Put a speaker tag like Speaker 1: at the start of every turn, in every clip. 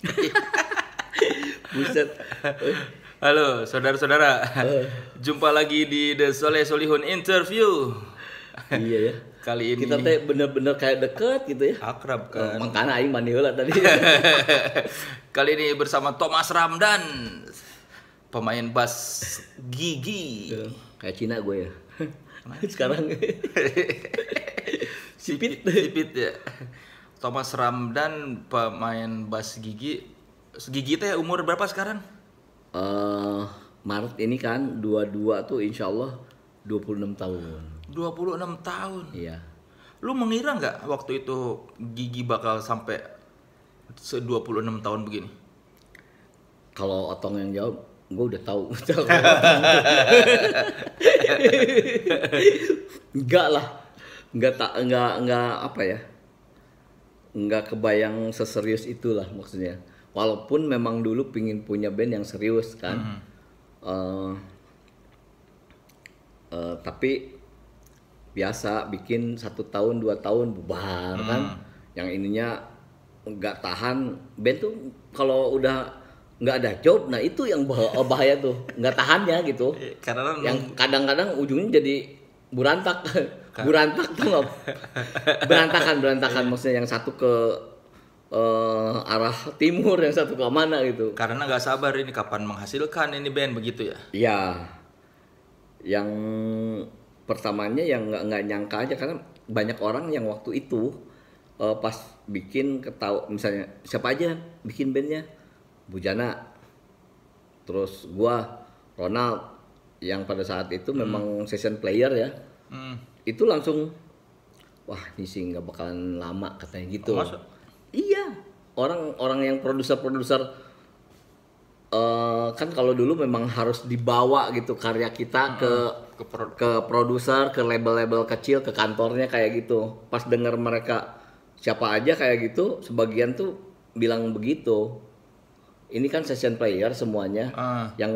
Speaker 1: Buset. Halo saudara-saudara. Eh. Jumpa lagi di The Soleh Solihun Interview. Iya ya. Kali ini kita teh bener-bener kayak deket gitu ya. Akrab kan. Oh, makanya aing tadi. Kali ini bersama Thomas Ramdan. Pemain bass gigi. Eh, kayak Cina gue ya. Sekarang sipit sipit ya. Thomas Ramdan pemain bass gigi gigi teh umur berapa sekarang? Eh uh, Maret ini kan 22 tuh insya Allah 26 tahun. 26 tahun. Iya. Lu mengira nggak waktu itu gigi bakal sampai se 26 tahun begini? Kalau Otong yang jawab, gue udah tahu. Enggak lah. Enggak tak enggak enggak apa ya? nggak kebayang seserius itulah maksudnya walaupun memang dulu pingin punya band yang serius kan mm -hmm. uh, uh, tapi biasa bikin satu tahun dua tahun bubar hmm. kan yang ininya nggak tahan band tuh kalau udah nggak ada job nah itu yang bah bahaya tuh nggak tahannya gitu iya, karena yang kadang-kadang ujungnya jadi berantak Berantak tuh berantakan, berantakan. Iya. Maksudnya yang satu ke uh, arah timur, yang satu ke mana gitu. Karena nggak sabar ini kapan menghasilkan ini band begitu ya? Iya. Yang pertamanya yang nggak nggak nyangka aja karena banyak orang yang waktu itu uh, pas bikin ketau misalnya siapa aja bikin bandnya Bujana terus gua Ronald yang pada saat itu hmm. memang session player ya. Hmm itu langsung wah ini sih nggak bakalan lama katanya gitu Masa? iya orang orang yang produser produser uh, kan kalau dulu memang harus dibawa gitu karya kita hmm. ke ke, pro ke produser ke label-label kecil ke kantornya kayak gitu pas dengar mereka siapa aja kayak gitu sebagian tuh bilang begitu ini kan session player semuanya uh. yang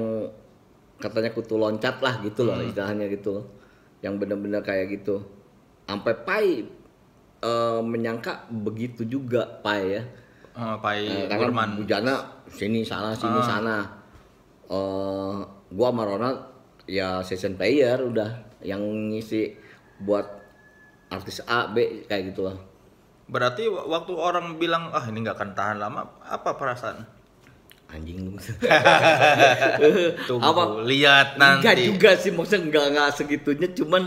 Speaker 1: katanya kutu loncat lah gitu loh hmm. istilahnya gitu yang benar-benar kayak gitu sampai pai e, menyangka begitu juga pai ya uh, pai e, karena bujana sini sana sini uh. sana e, gua sama Ronald ya season player udah yang ngisi buat artis A B kayak gitu lah berarti waktu orang bilang ah ini nggak akan tahan lama apa perasaan anjing lu apa lihat nanti enggak juga sih maksudnya enggak enggak segitunya cuman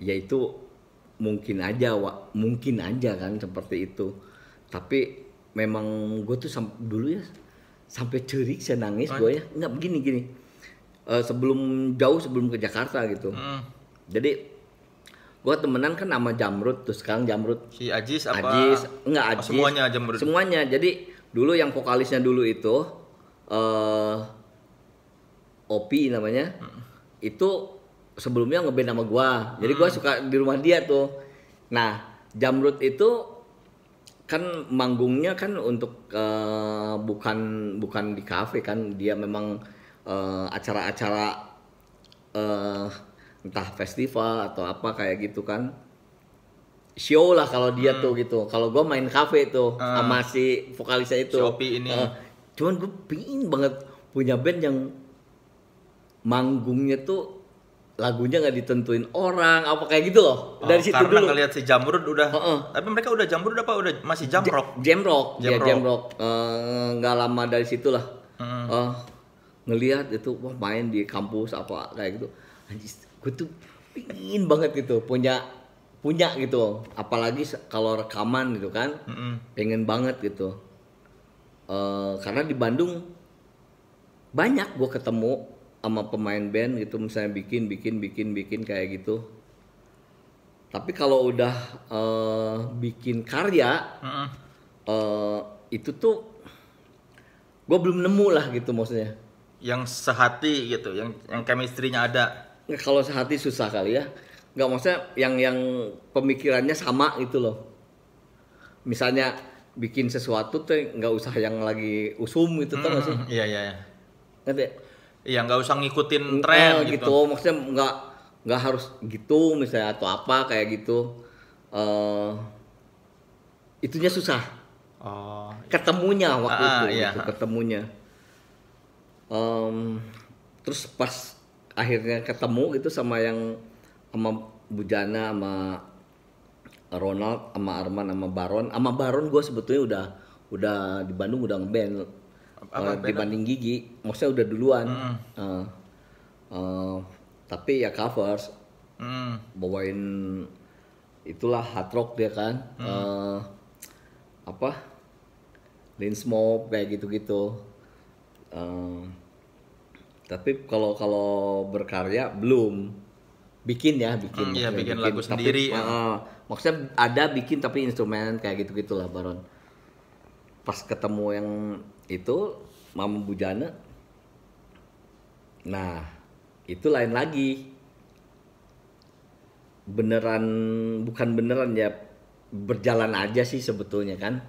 Speaker 1: ya itu mungkin aja wak mungkin aja kan seperti itu tapi memang gue tuh dulu ya sampai cerik saya nangis gue ya nggak begini gini uh, sebelum jauh sebelum ke Jakarta gitu hmm. jadi gue temenan kan sama Jamrut tuh sekarang Jamrut si Ajis apa Ajis enggak Ajis oh, semuanya Jamrut semuanya jadi dulu yang vokalisnya dulu itu uh, Opi namanya hmm. itu sebelumnya ngeband sama gua jadi gua hmm. suka di rumah dia tuh nah Jamrut itu kan manggungnya kan untuk uh, bukan bukan di kafe kan dia memang acara eh, acara-acara uh, entah festival atau apa kayak gitu kan show lah kalau dia hmm. tuh gitu. Kalau gue main cafe tuh hmm. sama si vokalisnya itu. Shopee ini. Uh, cuman gue pingin banget punya band yang manggungnya tuh lagunya nggak ditentuin orang apa kayak gitu loh oh, dari situ karena dulu ngelihat si jamrud udah uh -uh. tapi mereka udah jamrud apa udah masih jamrock jamrock jam ya jamrock eh, nggak uh, lama dari situ lah hmm. uh, ngelihat itu wah main di kampus apa kayak gitu anjir gue tuh pingin banget gitu punya punya gitu apalagi kalau rekaman gitu kan mm -hmm. pengen banget gitu uh, karena di Bandung banyak gue ketemu sama pemain band gitu misalnya bikin bikin bikin bikin kayak gitu tapi kalau udah uh, bikin karya mm -hmm. uh, itu tuh gue belum nemu lah gitu maksudnya yang sehati gitu yang yang chemistry-nya ada ya, kalau sehati susah kali ya nggak maksudnya yang yang pemikirannya sama gitu loh misalnya bikin sesuatu tuh nggak usah yang lagi usum gitu hmm, tuh sih iya iya iya ngerti iya nggak usah ngikutin tren gitu. gitu maksudnya nggak nggak harus gitu misalnya atau apa kayak gitu uh, itunya susah oh, ketemunya waktu ah, itu iya. gitu, ketemunya um, terus pas akhirnya ketemu gitu sama yang sama Bujana sama Ronald sama Arman sama Baron sama Baron gue sebetulnya udah udah di Bandung udah ngeband apa, uh, dibanding Gigi maksudnya udah duluan hmm. uh, uh, tapi ya covers hmm. bawain itulah hard rock dia kan hmm. uh, apa lean smoke kayak gitu-gitu uh, tapi kalau kalau berkarya belum bikin ya bikin hmm, ya, bikin, bikin lagu tapi, sendiri ya. maksudnya ada bikin tapi instrumen kayak gitu gitulah Baron pas ketemu yang itu Mam Bujana nah itu lain lagi beneran bukan beneran ya berjalan aja sih sebetulnya kan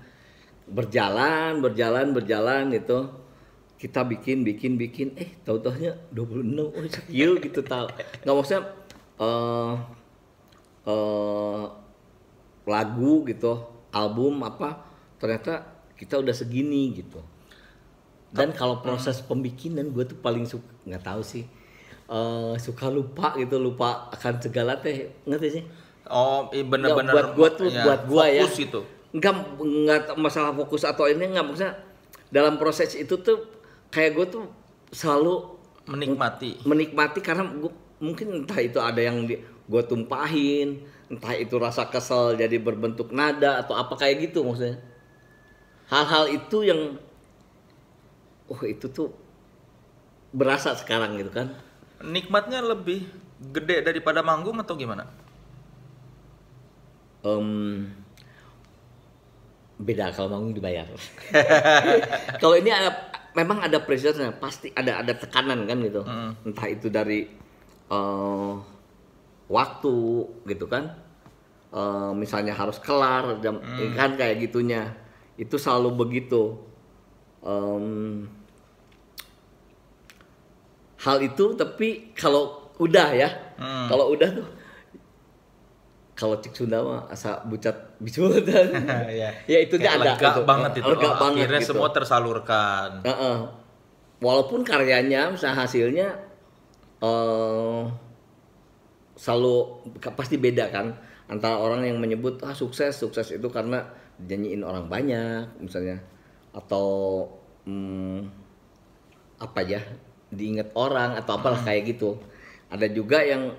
Speaker 1: berjalan berjalan berjalan itu kita bikin bikin bikin eh tahu puluh 26 oh sakil iya, gitu tahu nggak maksudnya uh, uh, lagu gitu album apa ternyata kita udah segini gitu dan kalau hmm. proses pembikinan gue tuh paling suka nggak tahu sih uh, suka lupa gitu lupa akan segala teh ngerti sih oh bener-bener ya, buat gue tuh ya, buat gue ya itu. nggak nggak masalah fokus atau ini nggak maksudnya dalam proses itu tuh kayak gue tuh selalu menikmati menikmati karena gue mungkin entah itu ada yang di, gue tumpahin entah itu rasa kesel jadi berbentuk nada atau apa kayak gitu maksudnya hal-hal itu yang oh itu tuh berasa sekarang gitu kan nikmatnya lebih gede daripada manggung atau gimana um, beda kalau manggung dibayar kalau ini ada memang ada pressure pasti ada ada tekanan kan gitu mm. entah itu dari uh, waktu gitu kan uh, misalnya harus kelar jam hmm. Eh, kan kayak gitunya itu selalu begitu um, hal itu tapi kalau udah ya hmm. kalau udah tuh kalau cik Sunda mah asa bucat bicara ya, ya itu dia ada lega gitu. banget itu lega oh, banget akhirnya gitu. semua tersalurkan uh -uh. walaupun karyanya misalnya hasilnya uh, selalu pasti beda kan antara orang yang menyebut ah sukses sukses itu karena dinyanyiin orang banyak misalnya atau hmm, apa ya diingat orang atau apalah hmm. kayak gitu ada juga yang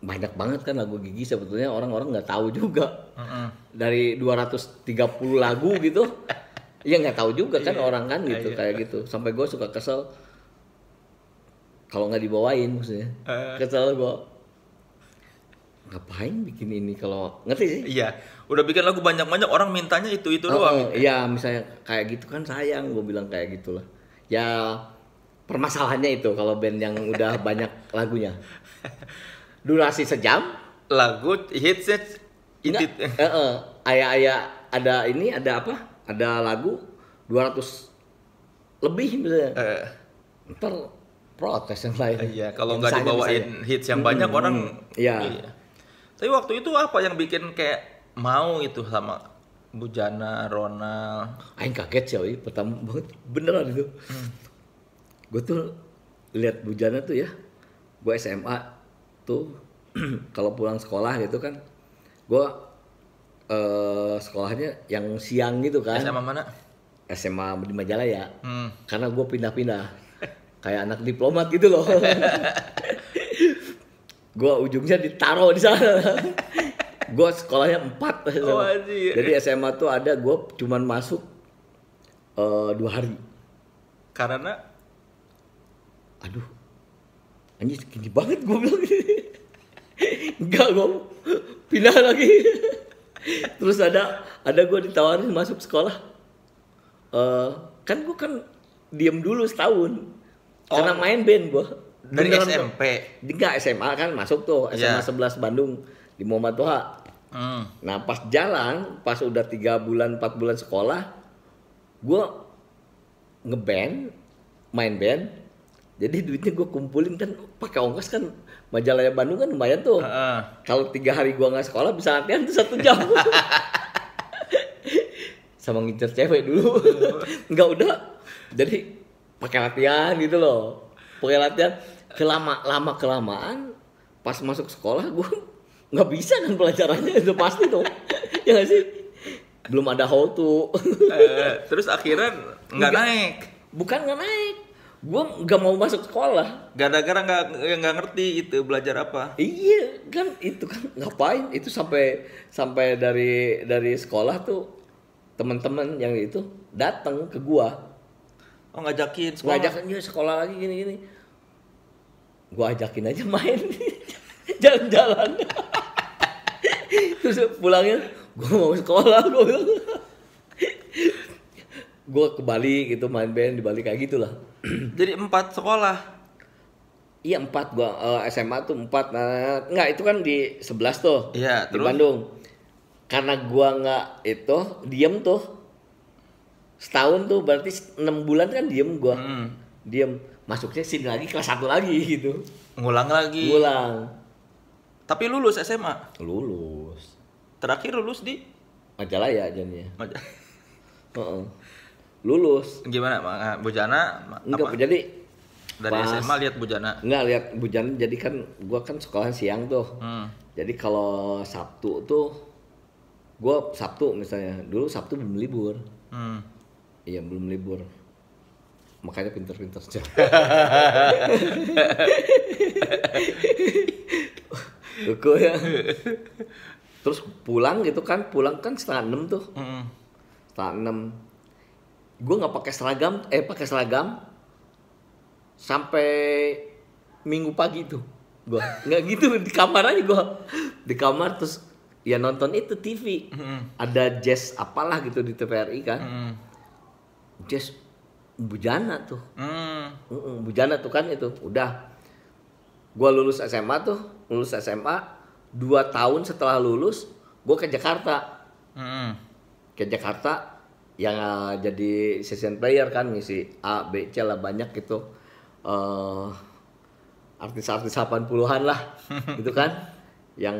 Speaker 1: banyak banget kan lagu gigi sebetulnya orang-orang nggak tahu juga mm-hmm. dari 230 lagu gitu ya nggak tahu juga kan iya. orang kan gitu iya. kayak gitu sampai gue suka kesel kalau nggak dibawain maksudnya uh. Eh. kesel kan gue ngapain bikin ini kalau ngerti sih iya udah bikin lagu banyak banyak orang mintanya itu itu oh, doang oh, iya misalnya kayak gitu kan sayang gue bilang kayak gitulah ya permasalahannya itu kalau band yang udah banyak lagunya durasi sejam lagu hits hitsnya ini eh, eh, ayah ayah ada ini ada apa ada lagu 200 lebih misalnya uh. ntar protes yang lain. Iya, kalau nggak dibawain misalnya. hits yang banyak hmm, orang. Iya. iya. Tapi waktu itu apa yang bikin kayak mau itu sama Bujana, Ronald? Aing kaget sih, woy. pertama beneran itu. Hmm. Gue tuh lihat Bujana tuh ya, gue SMA tuh kalau pulang sekolah gitu kan, gue eh, sekolahnya yang siang gitu kan. SMA mana? SMA di Majalaya. Hmm. Karena gue pindah-pindah kayak anak diplomat gitu loh gua ujungnya ditaro di sana gua sekolahnya empat oh, jadi SMA tuh ada gua cuman masuk uh, dua hari karena aduh anjir gini banget gua bilang enggak gue pindah lagi terus ada ada gua ditawarin masuk sekolah uh, kan gue kan diem dulu setahun oh. karena main band gua dari Beneran SMP enggak SMA kan masuk tuh SMA yeah. Iya. 11 Bandung di Muhammad Toha mm. nah pas jalan pas udah tiga bulan empat bulan sekolah gua ngeband main band jadi duitnya gue kumpulin kan pakai ongkos kan majalahnya Bandung kan lumayan tuh. Uh Kalau tiga hari gua nggak sekolah bisa latihan tuh satu jam. Sama ngincer cewek dulu. enggak iya. udah. Jadi pakai latihan gitu loh pakai latihan kelama lama kelamaan pas masuk sekolah gue nggak bisa kan pelajarannya itu pasti tuh ya gak sih belum ada how to eh, terus akhirnya nggak naik bukan nggak naik gue nggak mau masuk sekolah gara-gara nggak nggak ngerti itu belajar apa iya kan itu kan ngapain itu sampai sampai dari dari sekolah tuh teman-teman yang itu datang ke gua Oh ngajakin sekolah. Gua ajakin ya, sekolah lagi gini-gini. Gua ajakin aja main jalan-jalan. Terus pulangnya gua mau sekolah gue bilang. gua ke Bali gitu main band di Bali kayak gitulah. Jadi empat sekolah. Iya empat gua uh, eh, SMA tuh empat. Nah, nah, nah, enggak itu kan di sebelas tuh. Iya, terus? di Bandung. Karena gua nggak itu diem tuh setahun tuh berarti enam bulan kan diem gua hmm. diem masuknya sini lagi kelas satu lagi gitu ngulang lagi ngulang tapi lulus SMA lulus terakhir lulus di Majalaya jadinya Maj uh -uh. lulus gimana ah, Bujana enggak apa? jadi dari pas, SMA lihat Bujana enggak lihat Bujana jadi kan gua kan sekolah siang tuh hmm. jadi kalau Sabtu tuh gua Sabtu misalnya dulu Sabtu belum libur hmm Iya belum libur. Makanya pinter-pinter aja. Luku ya. Terus pulang gitu kan, pulang kan setengah enam tuh. Setengah enam. Gue nggak pakai seragam, eh pakai seragam sampai minggu pagi tuh. Gue nggak gitu di kamar aja gue. Di kamar terus ya nonton itu TV. Mm. Ada jazz apalah gitu di TVRI kan. Mm Jess bujana tuh hmm. Mm -mm, bujana tuh kan itu udah gue lulus SMA tuh lulus SMA dua tahun setelah lulus gue ke Jakarta hmm. ke Jakarta yang uh, jadi session player kan ngisi A B C lah banyak gitu uh, artis-artis 80-an lah gitu kan yang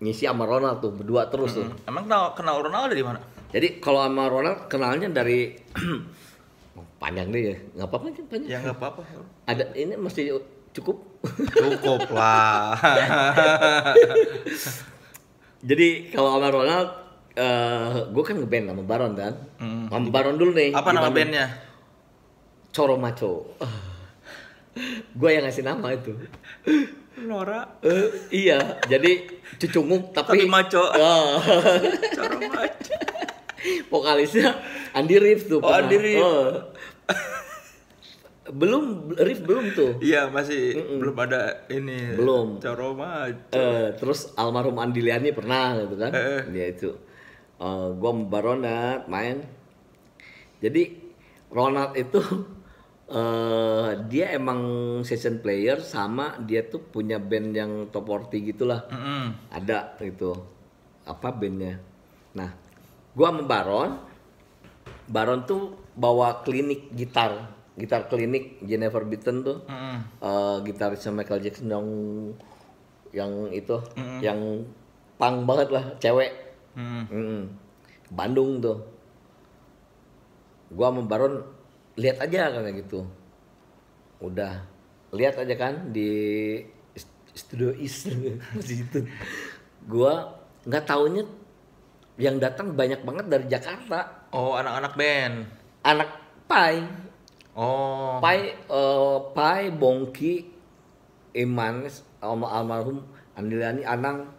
Speaker 1: ngisi sama Ronald tuh berdua terus hmm. tuh. Emang kenal kenal Ronald dari mana? Jadi kalau sama Ronald kenalnya dari panjang deh ya. Enggak apa-apa kan panjang. Ya enggak apa-apa. Ada ini mesti cukup. Cukup lah. Jadi kalau sama Ronald uh, eh, gue kan ngeband sama Baron kan. Hmm. Sama Baron dulu nih. Apa nama bandnya? Coro Maco. gue yang ngasih nama itu. Nora. Uh, iya, jadi cucungmu tapi, tapi maco. Uh. Coro maco vokalisnya Andi Rif tuh. Oh, Andi Rif. Oh. belum Rif belum tuh. Iya, masih Mm-mm. belum ada ini. Belum. Caroma. Uh, eh, terus almarhum Andi Liani pernah gitu kan. Eh. eh. Dia itu uh, eh, gom baronat main. Jadi Ronald itu uh, dia emang session player sama dia tuh punya band yang top 40 gitulah. Mm-hmm. Ada gitu. Apa bandnya? Nah, gua sama Baron Baron tuh bawa klinik gitar gitar klinik Jennifer Beaton tuh mm -hmm. uh, gitarisnya Michael Jackson yang yang itu mm yang pang banget lah cewek mm Mm Bandung tuh gua sama Baron lihat aja kan gitu udah lihat aja kan di studio East di situ gua nggak taunya yang datang banyak banget dari Jakarta. Oh, anak-anak band. Anak Pai. Oh. Pai uh, Pai Bongki Imanes alm almarhum Andilani Anang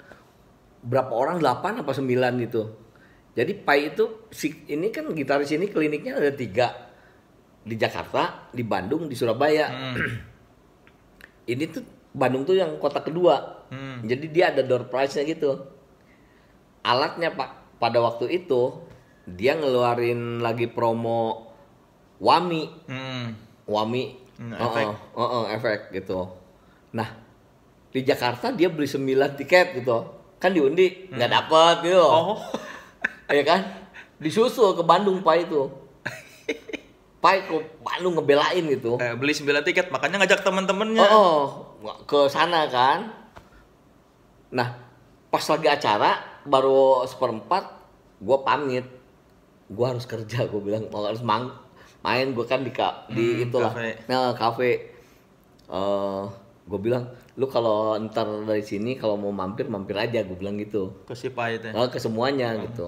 Speaker 1: berapa orang? 8 apa 9 gitu. Jadi Pai itu si, ini kan gitaris ini kliniknya ada tiga di Jakarta, di Bandung, di Surabaya. Hmm. ini tuh Bandung tuh yang kota kedua. Hmm. Jadi dia ada door prize-nya gitu. Alatnya Pak pada waktu itu dia ngeluarin lagi promo Wami. Hmm. Wami. Hmm, uh -uh, efek. Uh -uh, efek gitu. Nah, di Jakarta dia beli 9 tiket gitu. Kan diundi, hmm. nggak hmm. dapet gitu. Oh. Iya kan? Disusul ke Bandung Pak itu. Pak ke Bandung ngebelain gitu. Eh, beli 9 tiket, makanya ngajak temen temannya Oh, oh, ke sana kan. Nah, pas lagi acara baru seperempat gue pamit gue harus kerja gue bilang mau oh, harus mang main gue kan di ka, di hmm, itulah kafe. nah kafe uh, eh, gue bilang lu kalau ntar dari sini kalau mau mampir mampir aja gue bilang gitu ke si pahit ya nah, eh, ke semuanya hmm. gitu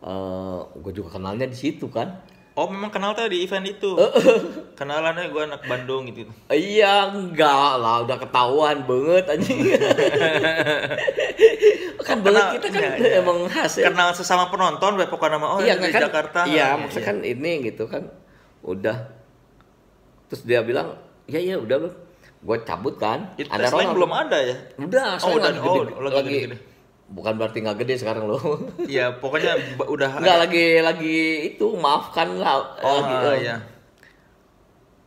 Speaker 1: uh, eh, gue juga kenalnya di situ kan Oh memang kenal tadi event itu. Kenalannya gue anak Bandung gitu. Iya enggak lah udah ketahuan banget anjing. kan banget kita kan iya, iya. emang khas ya. Kenal sesama penonton pokoknya nama oh iya, di kan, Jakarta. Iya, iya maksudnya iya. kan ini gitu kan udah terus dia bilang ya ya udah gue cabut kan. Itu ada yang belum ada ya? Udah, oh, udah, lagi, oh, gede, lagi, lagi, gede bukan berarti nggak gede sekarang lo iya pokoknya udah nggak ada... lagi lagi itu maafkan lah oh lagi, uh, iya.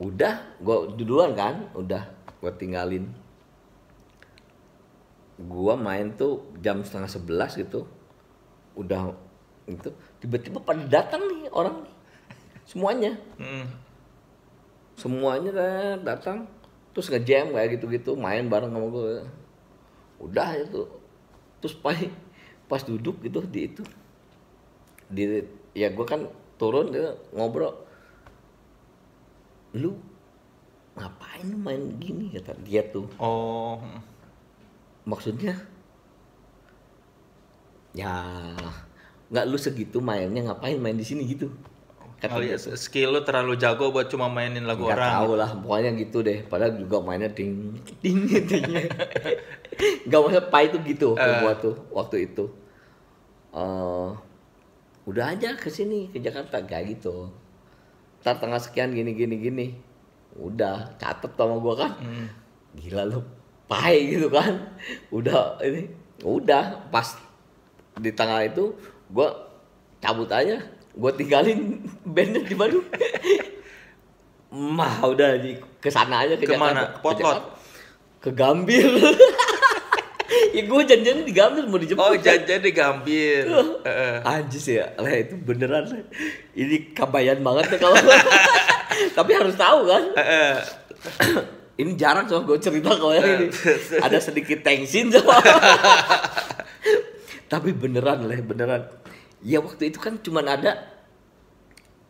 Speaker 1: udah gue duluan kan udah gua tinggalin Gua main tuh jam setengah sebelas gitu udah itu tiba-tiba pada datang nih orang nih semuanya hmm. semuanya kan datang terus ngejam kayak gitu-gitu main bareng sama gue udah itu terus pas pas duduk gitu di itu di ya gue kan turun gitu, ngobrol lu ngapain main gini kata dia tuh oh maksudnya ya nggak lu segitu mainnya ngapain main di sini gitu kali oh, skill lu terlalu jago buat cuma mainin lagu Nggak orang. Gak tahu lah, pokoknya gitu deh. Padahal juga mainnya ding ding ding gitu Gak maksudnya pai itu gitu uh. Eh. buat tuh waktu itu. Uh, udah aja ke sini ke Jakarta kayak gitu. Ntar tengah sekian gini gini gini. Udah catet sama gua kan. Hmm. Gila lu pai gitu kan. Udah ini udah pas di tengah itu gua cabut aja gue tinggalin bandnya di Bandung mah udah di kesana aja ke mana ke potlot ke, Gambir ya gue janjian di Gambir mau dijemput oh janjian di Gambir uh. anjis ya lah itu beneran ini kabayan banget ya kalau tapi harus tahu kan ini jarang soal gue cerita kalau yang ini ada sedikit tensin soal tapi beneran lah beneran ya waktu itu kan cuma ada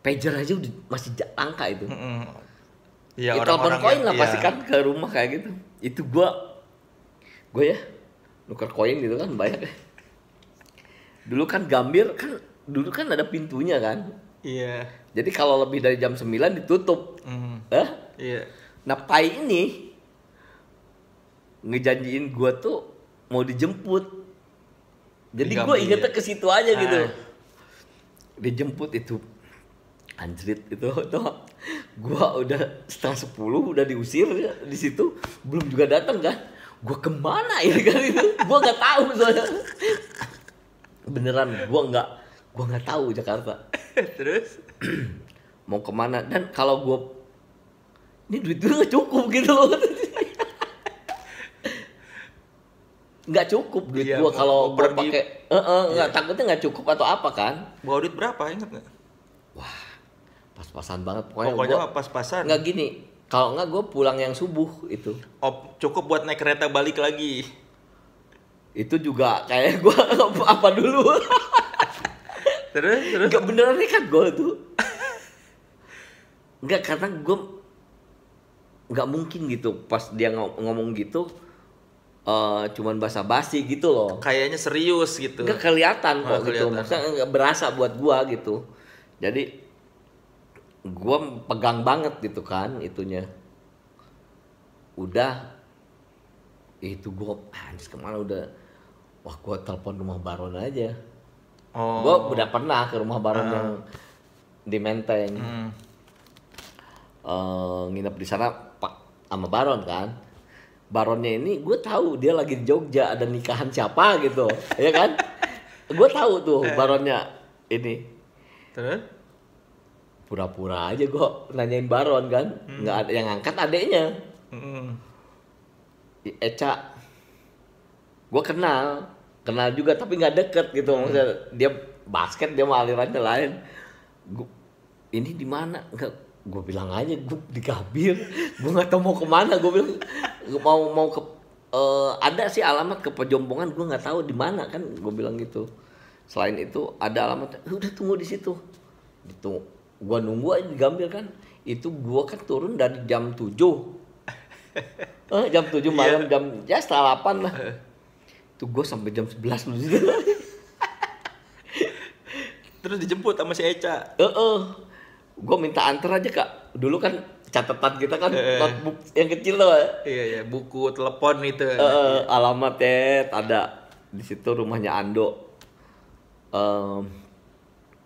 Speaker 1: pager aja udah masih langka itu. Mm -hmm. Ya, itu orang, -orang koin lah pasti iya. kan ke rumah kayak gitu. Itu gua gua ya nuker koin gitu kan banyak. dulu kan gambir kan dulu kan ada pintunya kan. Iya. Yeah. Jadi kalau lebih dari jam 9 ditutup. Mm -hmm. Iya. Yeah. Nah, Pai ini ngejanjiin gua tuh mau dijemput. Jadi gue ingetnya ke situ aja gitu. ah. gitu dijemput itu anjrit itu tuh gua udah setengah sepuluh udah diusir ya, di situ belum juga datang kan gua kemana ya kan itu gua nggak tahu soalnya beneran gua nggak gua nggak tahu Jakarta terus mau kemana dan kalau gua ini duit gue nggak cukup gitu loh nggak cukup duit iya, gua kalau gua pakai eh -eh, nggak iya. takutnya nggak cukup atau apa kan bawa duit berapa inget nggak wah pas-pasan banget pokoknya, pokoknya gua, pas-pasan nggak gini kalau nggak gue pulang yang subuh itu oh, cukup buat naik kereta balik lagi itu juga kayak gue apa dulu terus terus nggak beneran kan gue tuh nggak karena gue nggak mungkin gitu pas dia ngomong gitu uh, cuman basa-basi gitu loh. Kayaknya serius gitu. Gak kelihatan kok gitu. Kelihatan. Maksudnya nggak berasa buat gua gitu. Jadi gua pegang banget gitu kan itunya. Udah itu gua anjir ah, kemana udah wah gua telepon rumah Baron aja. Oh. Gua udah pernah ke rumah Baron uh. yang di Menteng. Hmm. Uh, nginep di sana pak sama Baron kan baronnya ini gue tahu dia lagi di Jogja ada nikahan siapa gitu ya kan gue tahu tuh eh. baronnya ini pura-pura aja gue nanyain baron kan hmm. nggak ada yang angkat adeknya hmm. Eca gue kenal kenal juga tapi nggak deket gitu hmm. maksudnya dia basket dia mau alirannya lain gua, ini di mana gue bilang aja gue dikabir gue nggak tahu mau kemana gue bilang mau mau ke uh, ada sih alamat ke Pejombongan gue nggak tahu di mana kan gue bilang gitu selain itu ada alamat eh, udah tunggu di situ itu gue nunggu aja di kan itu gue kan turun dari jam tujuh eh, jam tujuh malam yeah. jam ya setelah delapan lah itu gue sampai jam 11 terus dijemput sama si Eca eh -eh gue minta antar aja kak dulu kan catatan kita kan eh. eh. notebook yang kecil loh iya iya buku telepon itu uh, iya. alamat ya ada di situ rumahnya Ando um,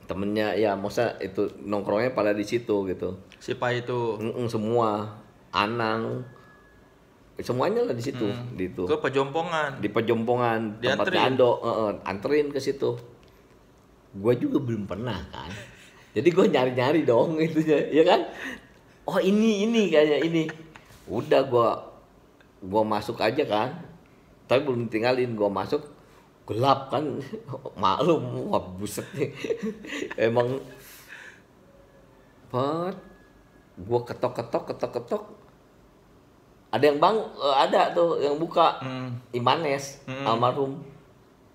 Speaker 1: temennya ya masa itu nongkrongnya pada di situ gitu siapa itu Mm-mm, semua Anang semuanya lah di situ hmm. di itu ke pejompongan di pejompongan tempatnya Ando uh, uh, anterin ke situ gue juga belum pernah kan jadi gue nyari nyari dong gitu ya kan oh ini ini kayaknya ini udah gue gue masuk aja kan tapi belum tinggalin gue masuk gelap kan maklum wah buset nih emang pot gue ketok ketok ketok ketok ada yang bang eh, ada tuh yang buka hmm. Imanes hmm. almarhum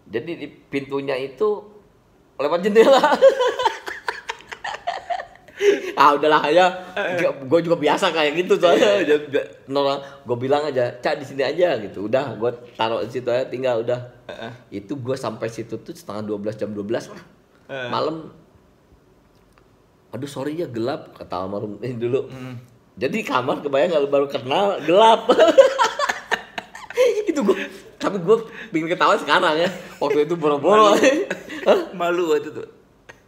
Speaker 1: jadi di pintunya itu lewat jendela ah udahlah aja ya. eh, eh. gue juga biasa kayak gitu iya, soalnya iya. nora gue bilang aja cak di sini aja gitu udah gue taruh di situ aja tinggal udah eh, itu gue sampai situ tuh setengah 12 jam 12 lah malam aduh sorry ya gelap kata almarhum ini dulu hmm. jadi kamar kebayang kalau baru kenal gelap itu gue tapi gue pingin ketawa sekarang ya waktu itu boro-boro malu, malu waktu itu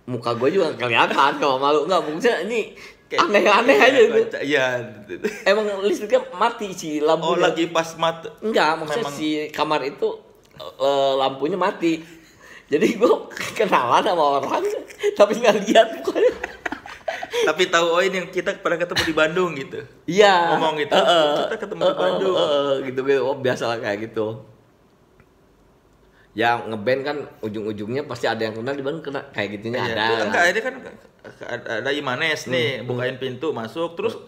Speaker 1: muka gue juga kelihatan kalau malu nggak maksudnya ini aneh-aneh aja itu. Iya. Gitu, gitu. Emang listriknya mati si lampu Oh lagi pas mati. Enggak, maksudnya Memang... si kamar itu eh, lampunya mati. Jadi gue kenalan sama orang tapi nggak lihat pokoknya tapi tahu oh ini yang kita pernah ketemu di Bandung gitu. Iya. Ngomong gitu. Uh, uh, kita ketemu uh, di Bandung. Uh, uh, gitu gitu oh, lah kayak gitu ya ngeband kan ujung-ujungnya pasti ada yang kenal di Bandung kena kayak gitunya iya. ada. kan enggak, kan ada kan ada Imanes nih hmm, hmm. bukain pintu masuk terus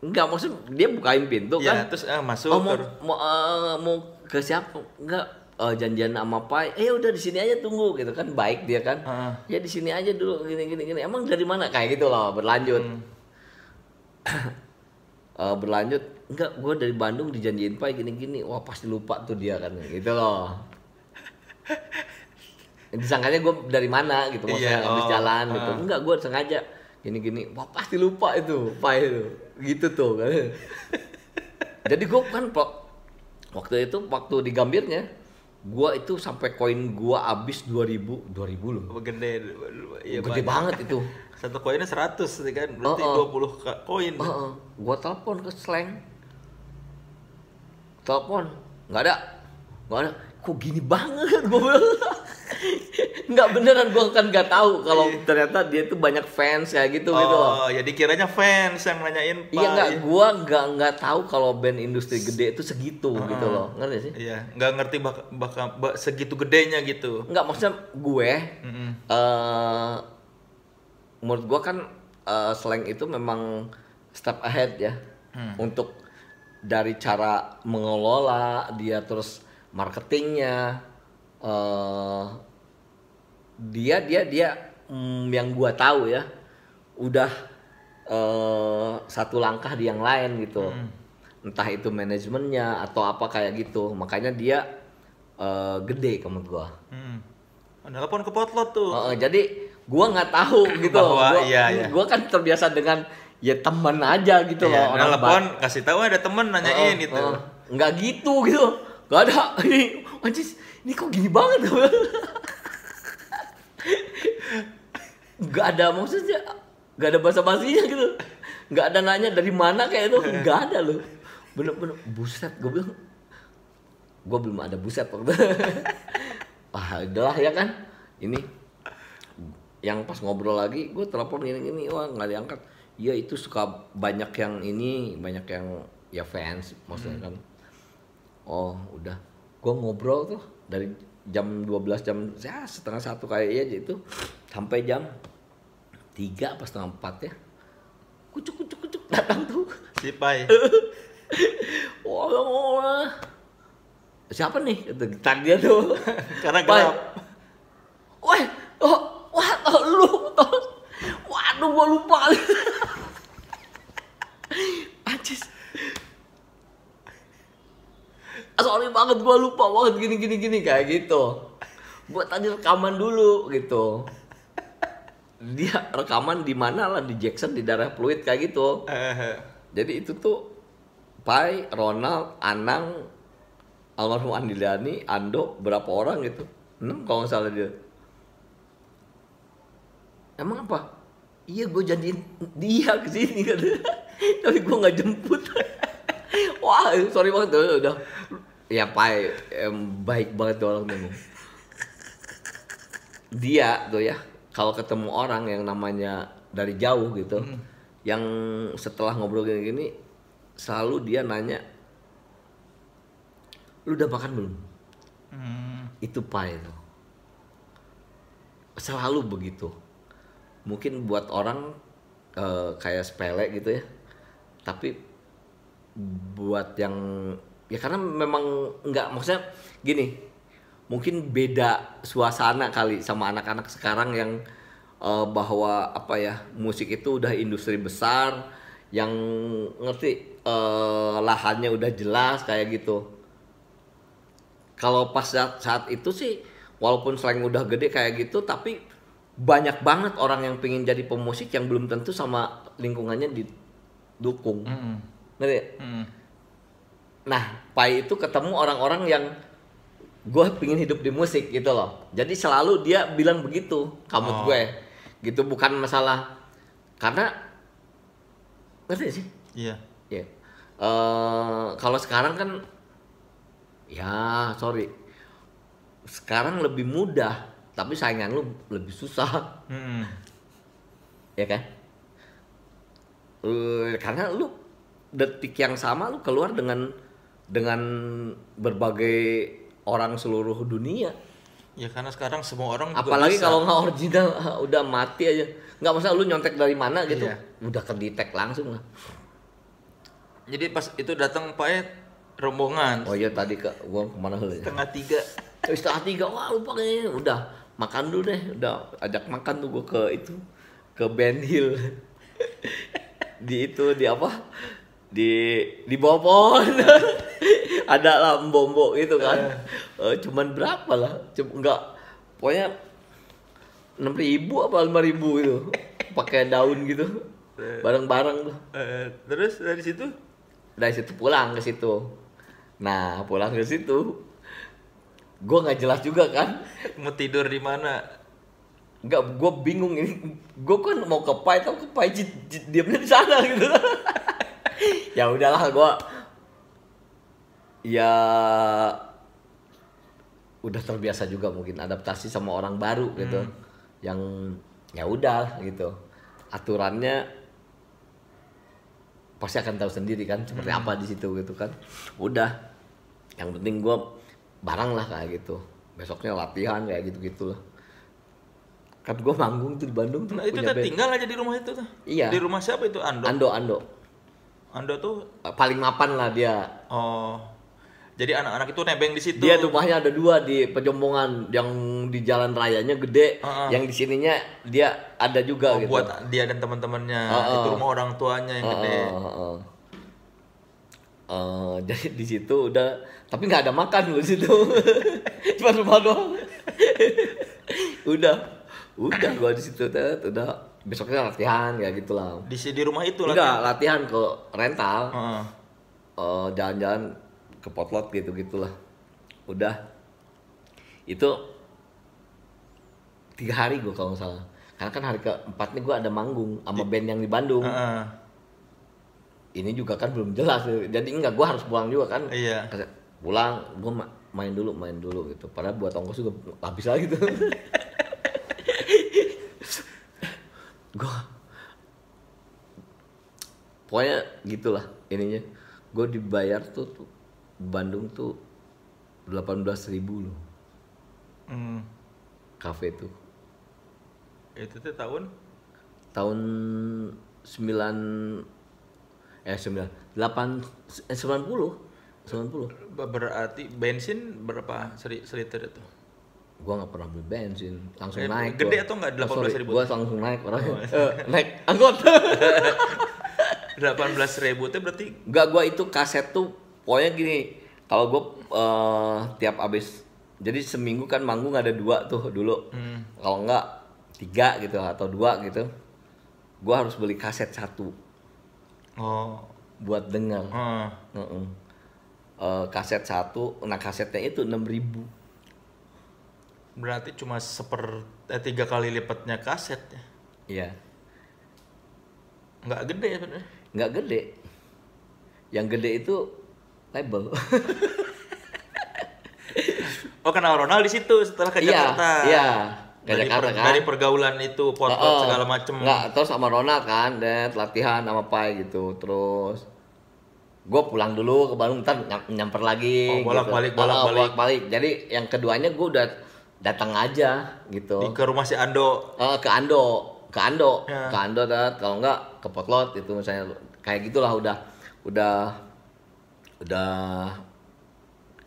Speaker 1: enggak maksud dia bukain pintu ya, kan. terus eh, masuk oh, mau, terus. mau, uh, mau ke siapa? Enggak uh, eh, janjian sama Pai, eh udah di sini aja tunggu gitu kan baik dia kan. Uh. Ya di sini aja dulu gini gini gini. Emang dari mana kayak gitu loh berlanjut. Hmm. uh, berlanjut enggak gue dari Bandung dijanjiin pak gini-gini wah pasti lupa tuh dia kan gitu loh disangkanya gue dari mana gitu maksudnya yeah, habis oh, jalan uh. gitu ah. enggak gue sengaja gini-gini wah pasti lupa itu pak itu gitu tuh kan jadi gue kan waktu itu waktu di Gambirnya gue itu sampai koin gua habis dua ribu loh. Oh, gede. Ya gede banyak. banget itu. Satu koinnya seratus, kan, berarti dua puluh koin. Gue telepon ke Slang telepon nggak ada nggak ada kok gini banget gue bilang nggak beneran gue kan nggak tahu kalau iya. ternyata dia tuh banyak fans kayak gitu oh, gitu oh ya dikiranya fans yang nanyain iya, Pak. iya nggak gue nggak nggak tahu kalau band industri gede itu segitu uh, gitu loh ngerti sih iya nggak ngerti bakal bak, bak, segitu gedenya gitu nggak maksudnya gue mm -hmm. uh, menurut gue kan uh, slang itu memang step ahead ya hmm. untuk dari cara mengelola dia terus marketingnya uh, dia dia dia mm, yang gua tahu ya udah uh, satu langkah di yang lain gitu hmm. entah itu manajemennya atau apa kayak gitu makanya dia uh, gede kamu gua hmm. nelpon ke potlot tuh uh, jadi gua nggak tahu gitu Bahwa, gua, iya, iya. gua kan terbiasa dengan ya temen aja gitu yeah, loh. orang telepon kasih tahu ada temen nanyain oh, gitu. Oh. Nggak gitu gitu. nggak ada. Ini anjis, ini kok gini banget. nggak ada maksudnya nggak ada bahasa basinya gitu. nggak ada nanya dari mana kayak itu. nggak ada loh. Bener-bener buset gue bilang. Gue belum ada buset waktu. ah, adalah ya kan. Ini yang pas ngobrol lagi gue telepon ini gini wah nggak diangkat ya itu suka banyak yang ini banyak yang ya fans maksudnya hmm. kan oh udah gue ngobrol tuh dari jam 12 jam ya setengah satu kayaknya itu sampai jam tiga pas setengah empat ya kucuk kucuk kucuk datang tuh si pai wah oh, ya wah siapa nih tadi dia tuh karena gelap wah oh wah oh, lu aduh gua lupa anjis sorry banget gua lupa banget gini gini gini kayak gitu buat tadi rekaman dulu gitu dia rekaman di mana lah di Jackson di daerah Pluit kayak gitu jadi itu tuh Pai Ronald Anang almarhum Andiliani, Ando berapa orang gitu enam kalau nggak salah dia emang apa iya gue janjiin dia ke kesini gitu. tapi gue nggak jemput wah sorry banget tuh udah ya pai em, baik banget tuh orang tuh dia tuh ya kalau ketemu orang yang namanya dari jauh gitu hmm. yang setelah ngobrol gini-gini selalu dia nanya lu udah makan belum hmm. itu pai tuh selalu begitu mungkin buat orang uh, kayak sepele gitu ya tapi buat yang ya karena memang nggak maksudnya gini mungkin beda suasana kali sama anak-anak sekarang yang uh, bahwa apa ya musik itu udah industri besar yang ngerti uh, lahannya udah jelas kayak gitu kalau pas saat, saat itu sih walaupun selain udah gede kayak gitu tapi banyak banget orang yang pengen jadi pemusik yang belum tentu sama lingkungannya didukung. Mm -hmm. Ngerti? Mm -hmm. Nah, Pai itu ketemu orang-orang yang gue pingin hidup di musik gitu loh. Jadi selalu dia bilang begitu, kamu oh. gue. Gitu bukan masalah karena ngerti sih? Iya. Yeah. Iya. Yeah. Uh, kalau sekarang kan ya sorry sekarang lebih mudah tapi saingan lu lebih susah hmm. ya kan uh, karena lu detik yang sama lu keluar dengan dengan berbagai orang seluruh dunia ya karena sekarang semua orang apalagi kalau nggak original udah mati aja nggak masalah lu nyontek dari mana iya. gitu iya. udah kedetek langsung lah jadi pas itu datang pak ya, rombongan oh iya tadi ke gua kemana lu ya? setengah tiga setengah tiga wah lupa kayaknya udah makan dulu deh udah ajak makan tuh gue ke itu ke Ben Hill di itu di apa di di bawah pohon ada lah bombo gitu kan uh. cuman berapa lah cuma enggak pokoknya enam ribu apa lima ribu itu pakai daun gitu eh. bareng-bareng tuh terus dari situ dari situ pulang ke situ nah pulang ke situ gue nggak jelas juga kan mau tidur di mana nggak gue bingung ini gue kan mau ke pai tau ke pai diamnya di sana gitu ya udahlah gue ya udah terbiasa juga mungkin adaptasi sama orang baru gitu hmm. yang ya udah gitu aturannya pasti akan tahu sendiri kan seperti hmm. apa di situ gitu kan udah yang penting gue barang lah kayak gitu besoknya latihan kayak gitu gitulah kan gue manggung tuh di Bandung tuh nah, itu punya tinggal aja di rumah itu tuh iya di rumah siapa itu Ando Ando Ando Ando tuh eh, paling mapan lah dia oh jadi anak-anak itu nebeng di situ dia rumahnya ada dua di Pejombongan yang di jalan rayanya gede uh -uh. yang di sininya dia ada juga oh, gitu buat dia dan teman-temannya uh -uh. itu rumah orang tuanya yang uh -uh. gede uh -uh. Uh, jadi di situ udah tapi nggak ada makan di situ cuma rumah doang udah udah gua di situ udah besoknya latihan ya gitulah di di rumah itu enggak latihan ke rental uh. Uh, jalan-jalan ke potlot gitu gitulah udah itu tiga hari gua kalau nggak salah karena kan hari keempat nih gue ada manggung sama band yang di Bandung uh. ini juga kan belum jelas jadi enggak gue harus buang juga kan iya pulang gue ma main dulu main dulu gitu padahal buat ongkos juga habis lagi tuh gue pokoknya gitulah ininya gue dibayar tuh, tuh Bandung tuh delapan belas ribu loh mm. kafe tuh itu tuh tahun tahun sembilan eh sembilan delapan eh, sembilan puluh sembilan puluh berarti bensin berapa seri seliter itu? Gua nggak pernah beli bensin, langsung eh, naik. Gede gua. atau nggak oh, delapan belas ribu? Gua langsung naik orang. Oh, uh, naik angkot. Delapan belas ribu itu berarti? Gak, gua itu kaset tuh pokoknya gini. Kalau gua uh, tiap abis jadi seminggu kan manggung ada dua tuh dulu. Hmm. Kalau nggak tiga gitu atau dua gitu, gua harus beli kaset satu. Oh. Buat dengar. Oh. Hmm. Uh -uh uh, kaset satu nah kasetnya itu enam ribu berarti cuma seper eh, tiga kali lipatnya kaset ya iya nggak gede ya bener nggak gede yang gede itu label oh kenal Ronald di situ setelah ke ya, Jakarta iya dari per, kan dari pergaulan itu pot, -pot uh, segala macem nggak terus sama Ronald kan dan latihan sama Pai gitu terus gue pulang dulu ke Bandung ntar nyamper lagi oh, bolak gitu. Ah, balik bolak balik. bolak balik jadi yang keduanya gue udah datang aja gitu Di, ke rumah si Ando uh, ke Ando ke Ando ya. ke Ando kalau enggak ke Potlot itu misalnya kayak gitulah udah udah udah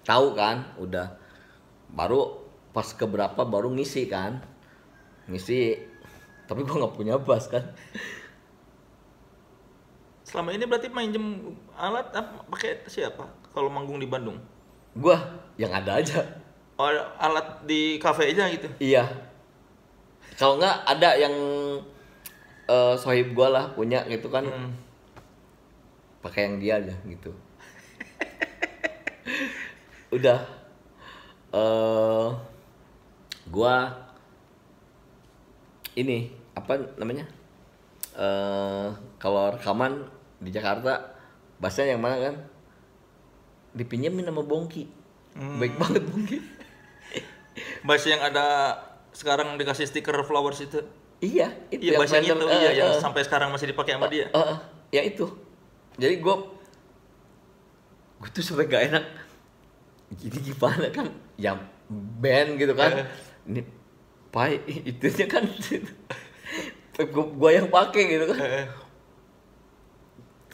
Speaker 1: tahu kan udah baru pas keberapa baru ngisi kan ngisi tapi gue nggak punya bas kan selama ini berarti main jam alat apa pakai siapa kalau manggung di Bandung gua yang ada aja oh, alat di kafe aja gitu iya kalau nggak ada yang uh, sohib gua lah punya gitu kan hmm. pakai yang dia aja gitu udah uh, gua ini apa namanya uh, kalau rekaman di Jakarta Bahasa yang mana kan? dipinjamin nama Bongki. Hmm. Baik banget Bongki. bahasa yang ada sekarang dikasih stiker flowers itu. Iya, itu. Iya, bahasa yang itu uh, iya uh, yang uh, sampai sekarang masih dipakai sama uh, dia. Uh, uh, ya itu. Jadi gua, gue tuh sampai gak enak jadi gimana kan ya band gitu kan ini pai itunya kan gue yang pakai gitu kan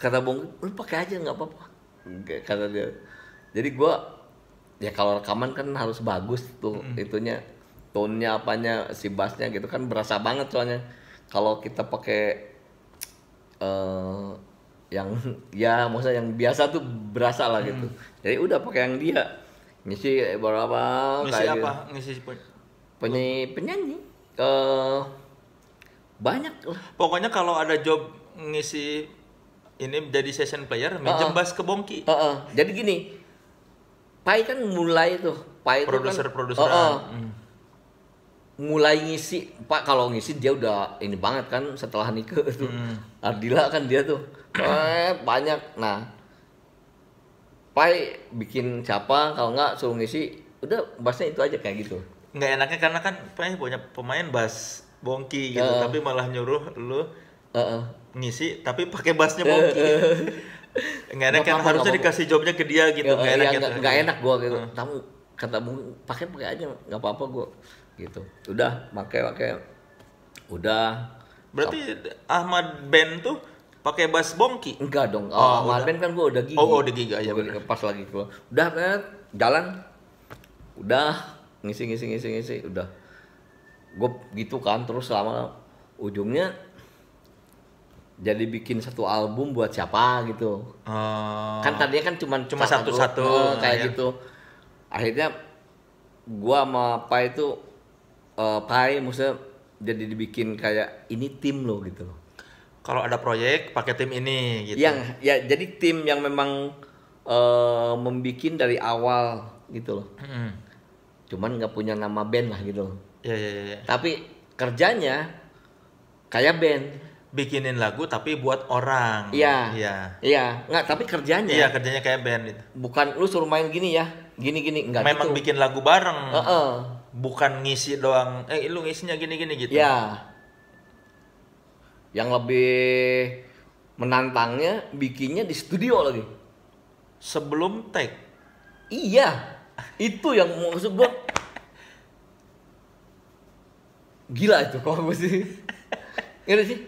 Speaker 1: kata Bung lu pakai aja nggak apa-apa kata dia jadi gue ya kalau rekaman kan harus bagus tuh mm itunya tone-nya apanya si bassnya gitu kan berasa banget soalnya kalau kita pakai uh, yang ya maksudnya yang biasa tuh berasa lah gitu mm. jadi udah pakai yang dia ngisi berapa ngisi kayak apa gitu. ngisi pen penyanyi penyanyi uh, banyak lah pokoknya kalau ada job ngisi ini menjadi session player minjem uh -uh. bass ke Bongki. Uh -uh. Jadi gini, Pai kan mulai tuh, Pai produser kan, produser. Uh -uh. Hmm. Mulai ngisi, Pak kalau ngisi dia udah ini banget kan setelah Nike itu Hmm. Ardila kan dia tuh eh, banyak. Nah, Pai bikin siapa kalau nggak suruh ngisi, udah bassnya itu aja kayak gitu. Nggak enaknya karena kan Pai punya pemain bass Bongki gitu, uh -uh. tapi malah nyuruh lu uh -uh ngisi tapi pakai bassnya Pongki iya. nggak enak kan harusnya dikasih jobnya ke dia gitu iya, nggak enak gitu nggak enak gue gitu tamu kata pakai pakai aja nggak apa apa gue gitu udah pakai pakai udah berarti Ahmad Ben tuh pakai bass bongki enggak dong oh, oh Ahmad Ben kan gue udah gigi oh, oh udah gigi aja udah pas lagi gue udah kan jalan udah ngisi ngisi ngisi ngisi udah gue gitu kan terus selama ujungnya jadi bikin satu album buat siapa gitu uh, kan tadinya kan cuma cuma satu satu eh, nah, kayak ya. gitu akhirnya gua sama Pai itu uh, Pai maksudnya jadi dibikin kayak ini tim lo gitu kalau ada proyek pakai tim ini gitu yang ya jadi tim yang memang uh, membikin dari awal gitu loh -hmm. cuman nggak punya nama band lah gitu loh ya, ya, tapi kerjanya kayak band bikinin lagu tapi buat orang. Iya. Iya. Iya. Enggak, tapi kerjanya. Iya, kerjanya kayak band itu. Bukan lu suruh main gini ya. Gini-gini enggak Memang gitu. bikin lagu bareng. Uh -uh. Bukan ngisi doang. Eh, lu ngisinya gini-gini gitu. Iya. Yang lebih menantangnya bikinnya di studio lagi. Sebelum take. Iya. Itu yang maksud gua. Gila itu kok gue sih. Iya sih?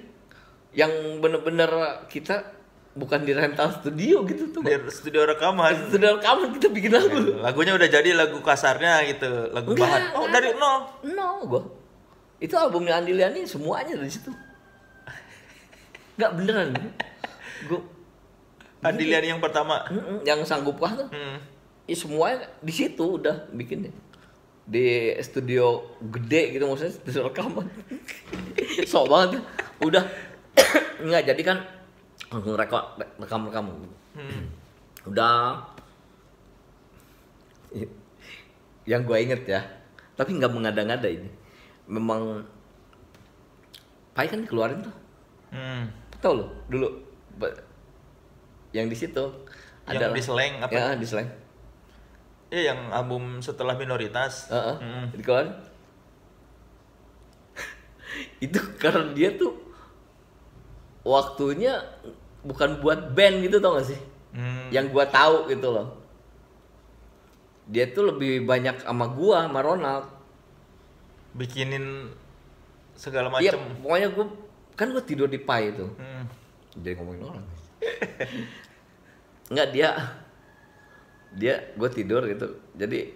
Speaker 1: yang bener-bener kita bukan di rental studio gitu tuh di studio rekaman studio rekaman kita bikin lagu ya, lagunya udah jadi lagu kasarnya gitu lagu Nggak, bahan oh dari nol nol gua itu albumnya Andi Liani semuanya dari situ nggak beneran gua Andi Liani yang pertama yang sanggupkah tuh hmm. ya semuanya di situ udah bikinnya di studio gede gitu maksudnya studio rekaman sok banget udah Enggak, jadi kan langsung rekam rekam rekam hmm. udah yang gue inget ya tapi nggak mengada-ngada ini memang Pai kan keluarin tuh hmm. tau lo dulu yang di situ ada di diseleng apa ya diseleng Iya yang album setelah minoritas. Uh -uh. Mm. itu karena dia tuh waktunya bukan buat band gitu tau gak sih hmm. yang gua tahu gitu loh dia tuh lebih banyak sama gua sama Ronald bikinin segala macam iya, pokoknya gua kan gua tidur di pai itu hmm. jadi ngomongin orang nggak dia dia gue tidur gitu jadi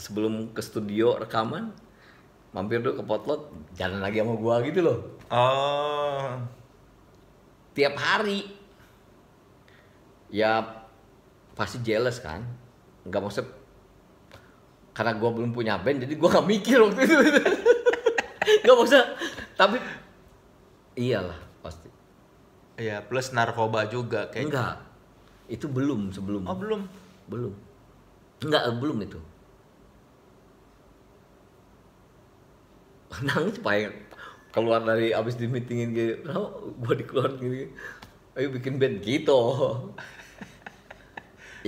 Speaker 1: sebelum ke studio rekaman mampir dulu ke potlot jalan lagi sama gua gitu loh oh tiap hari ya pasti jealous kan nggak maksud karena gue belum punya band jadi gue gak mikir waktu itu nggak maksud tapi iyalah pasti ya plus narkoba juga kayak enggak gitu. itu belum sebelum oh belum belum enggak belum itu nangis pengen keluar dari abis di meetingin gitu kenapa gue dikeluar gini? ayo bikin band gitu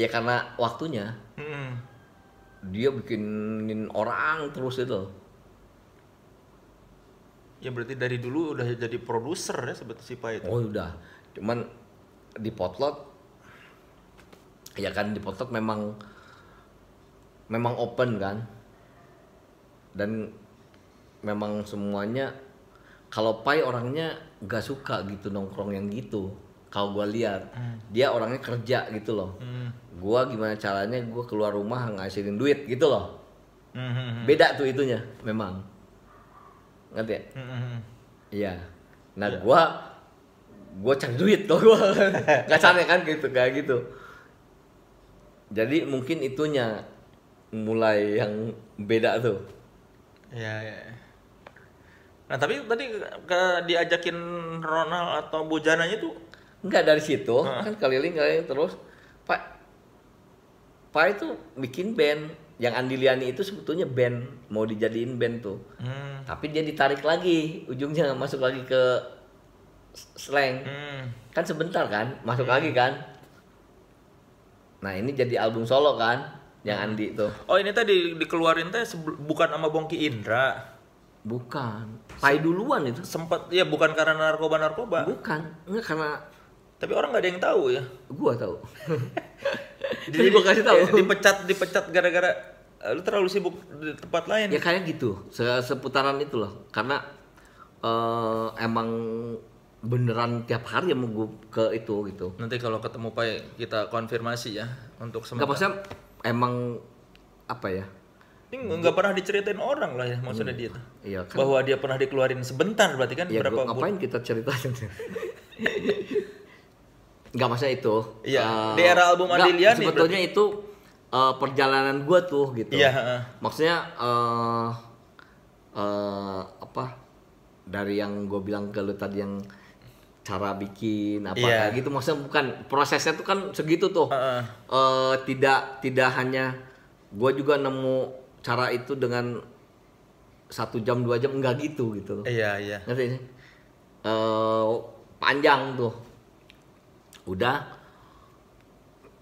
Speaker 1: ya karena waktunya hmm dia bikinin orang terus itu ya berarti dari dulu udah jadi produser ya sebetul si itu oh udah cuman di potlot ya kan di potlot memang memang open kan dan memang semuanya kalau Pai orangnya gak suka gitu nongkrong yang gitu kalau gue lihat hmm. dia orangnya kerja gitu loh hmm. gue gimana caranya gue keluar rumah ngasihin duit gitu loh hmm. hmm, hmm. beda tuh itunya memang ngerti ya hmm, iya hmm. nah gue iya. gue cari duit loh gue nggak cari kan gitu kayak gitu jadi mungkin itunya mulai yang beda tuh ya, ya. Nah tapi tadi ke, diajakin Ronald atau Jananya tuh nggak dari situ nah. kan keliling keliling terus Pak Pak itu bikin band yang Andiliani itu sebetulnya band mau dijadiin band tuh hmm. tapi dia ditarik lagi ujungnya masuk lagi ke slang hmm. kan sebentar kan masuk hmm. lagi kan nah ini jadi album solo kan yang Andi tuh oh ini tadi dikeluarin teh bukan sama Bongki Indra Bukan pai duluan itu sempat ya bukan karena narkoba narkoba bukan enggak karena tapi orang nggak ada yang tahu ya gua tahu jadi gua kasih tahu ya, dipecat dipecat gara-gara eh, lu terlalu sibuk di tempat lain ya kayak gitu Se seputaran itu loh karena uh, emang beneran tiap hari yang gue ke itu gitu nanti kalau ketemu pak kita konfirmasi ya untuk sementara emang apa ya ini nggak pernah diceritain orang lah ya maksudnya hmm. dia tuh. Iya kan. Bahwa dia pernah dikeluarin sebentar berarti kan ya, berapa ngapain ngapain kita ceritain? nggak masa itu. Iya. Uh, di era album Andilian sebetulnya berarti. itu uh, perjalanan gua tuh gitu. Iya, uh. Maksudnya uh, uh, apa? Dari yang gue bilang ke lu tadi yang cara bikin apa yeah. gitu maksudnya bukan prosesnya tuh kan segitu tuh. Uh, uh. Uh, tidak tidak hanya gue juga nemu cara itu dengan satu jam dua jam enggak gitu gitu iya iya ngerti sih E, panjang tuh udah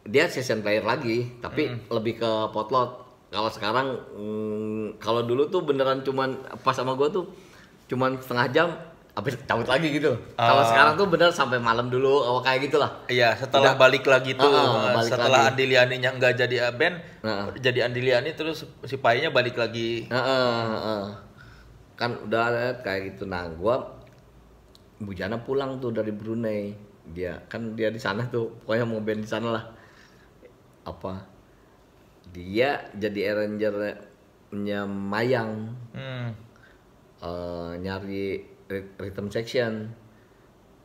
Speaker 1: dia session player lagi tapi mm. lebih ke potlot kalau sekarang mm, kalau dulu tuh beneran cuman pas sama gue tuh cuman setengah jam habis cabut lagi gitu. Uh, Kalau ah. sekarang tuh bener sampai malam dulu oh, kayak gitulah. Iya, setelah udah, balik lagi tuh uh, uh, balik setelah lagi. yang nggak jadi band, uh, uh. jadi Andiliani terus si Painya balik lagi. Uh, uh, uh, uh. Kan udah kayak gitu. Nah, gua Bujana pulang tuh dari Brunei. Dia kan dia di sana tuh, pokoknya mau band di sana lah. Apa? Dia jadi arrangernya Mayang. Hmm. Uh, nyari rhythm section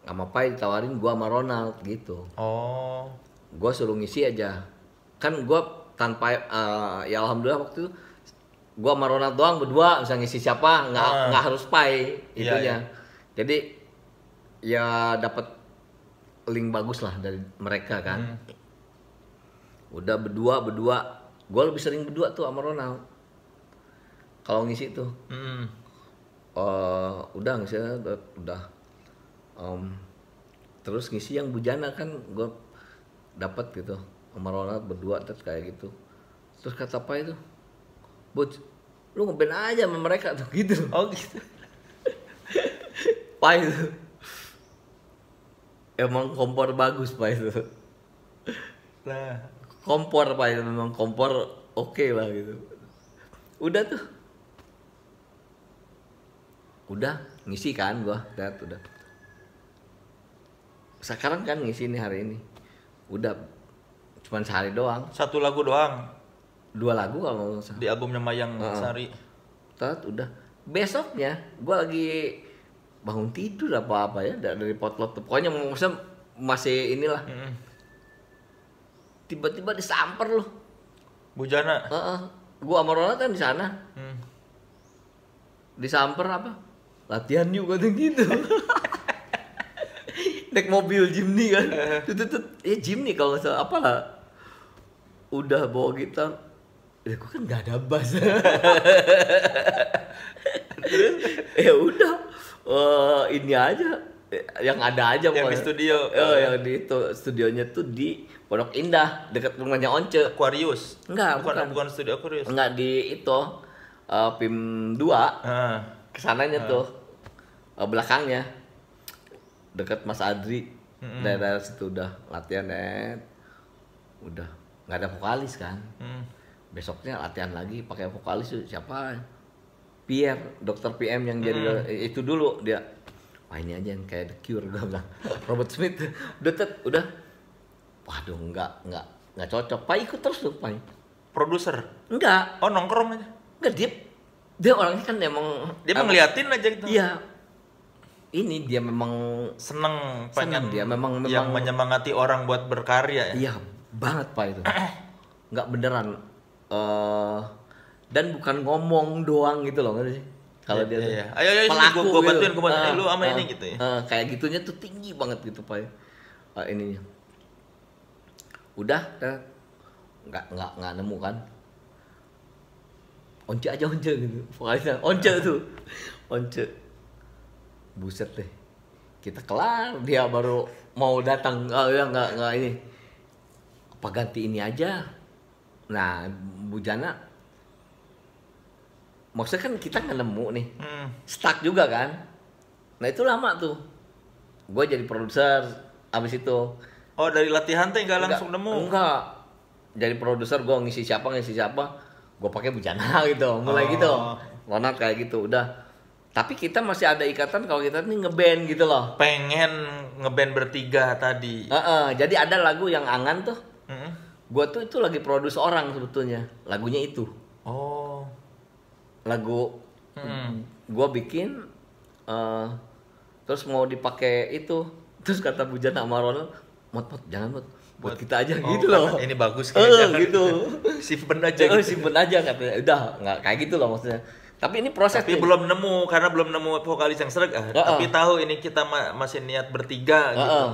Speaker 1: sama Pai ditawarin gua sama Ronald gitu oh gua suruh ngisi aja kan gua tanpa uh, ya alhamdulillah waktu itu gua sama Ronald doang berdua bisa ngisi siapa nggak uh. nggak harus Pai iya, itunya yeah, jadi ya dapat link bagus lah dari mereka kan hmm. udah berdua berdua gua lebih sering berdua tuh sama Ronald kalau ngisi tuh hmm uh, udah ngisi ya, udah, udah um, terus ngisi yang bujana kan gue dapat gitu sama Ronald berdua terus kayak gitu terus kata apa itu buat lu ngeben aja sama mereka tuh gitu oh gitu pa itu emang kompor bagus pa itu nah kompor pa itu memang kompor oke okay lah gitu udah tuh udah ngisi kan gua lihat udah sekarang kan ngisi nih hari ini udah cuman sehari doang satu lagu doang dua lagu kalau usah. di albumnya Mayang uh, Sari tet udah besoknya gua lagi bangun tidur apa apa ya dari potlot pokoknya maksudnya masih inilah mm. tiba-tiba disamper loh bujana uh, uh. gua sama Ronald kan di sana mm. disamper apa latihan yuk tuh gitu naik mobil Jimny kan tuh tuh ya Jimny kalau nggak salah apalah udah bawa kita, ya gue kan gak ada bass terus ya udah uh, ini aja eh, yang ada aja yang pokoknya. di studio eh, oh, yang di itu studionya tuh di Pondok Indah dekat rumahnya Once Aquarius enggak bukan bukan, bukan studio Aquarius enggak di itu uh, PIM dua uh. kesananya uh. tuh uh, belakangnya dekat Mas Adri mm-hmm. daerah situ udah latihan net udah nggak ada vokalis kan mm. besoknya latihan lagi pakai vokalis siapa Pierre dokter PM yang jadi mm. itu dulu dia wah ini aja yang kayak The Cure gue bilang Robert Smith deket udah waduh nggak nggak nggak cocok pak ikut terus tuh pak produser enggak oh nongkrong aja enggak dia dia orangnya kan emang dia emang ngeliatin aja gitu iya ini dia memang seneng pengen seneng. dia memang, memang yang menyemangati orang buat berkarya ya iya banget pak itu nggak beneran uh, dan bukan ngomong doang gitu loh ngerti kalau iya, dia iya, iya. ayo ayo pelaku gue gitu. bantuin gue bantuin eh, lu sama eh, ini gitu ya kayak gitunya tuh tinggi banget gitu pak uh, ininya udah nggak nggak nggak nemu kan once aja once gitu pokoknya once tuh once buset deh kita kelar dia baru mau datang oh, ya nggak nggak ini apa ganti ini aja nah Bu Jana maksudnya kan kita nggak nemu nih hmm. stuck juga kan nah itu lama tuh gue jadi produser abis itu oh dari latihan teh nggak langsung nemu enggak jadi produser gue ngisi siapa ngisi siapa gue pakai Bu Jana gitu mulai oh. gitu Lonat kayak gitu udah tapi kita masih ada ikatan kalau kita nih ngeband gitu loh pengen ngeband bertiga tadi uh -uh, jadi ada lagu yang angan tuh mm -hmm. gue tuh itu lagi produce orang sebetulnya lagunya itu oh lagu mm -hmm. gue bikin uh, terus mau dipakai itu terus kata Bujana sama Ronald mot mot jangan mot buat, buat kita aja oh, gitu loh ini bagus eh, kayak uh, gitu simpen aja eh, gitu. simpen aja katanya udah nggak kayak gitu loh maksudnya tapi ini proses. Tapi ini. belum nemu karena belum nemu vokalis yang seret. Uh ah, -uh. Tapi tahu ini kita ma masih niat bertiga uh -uh.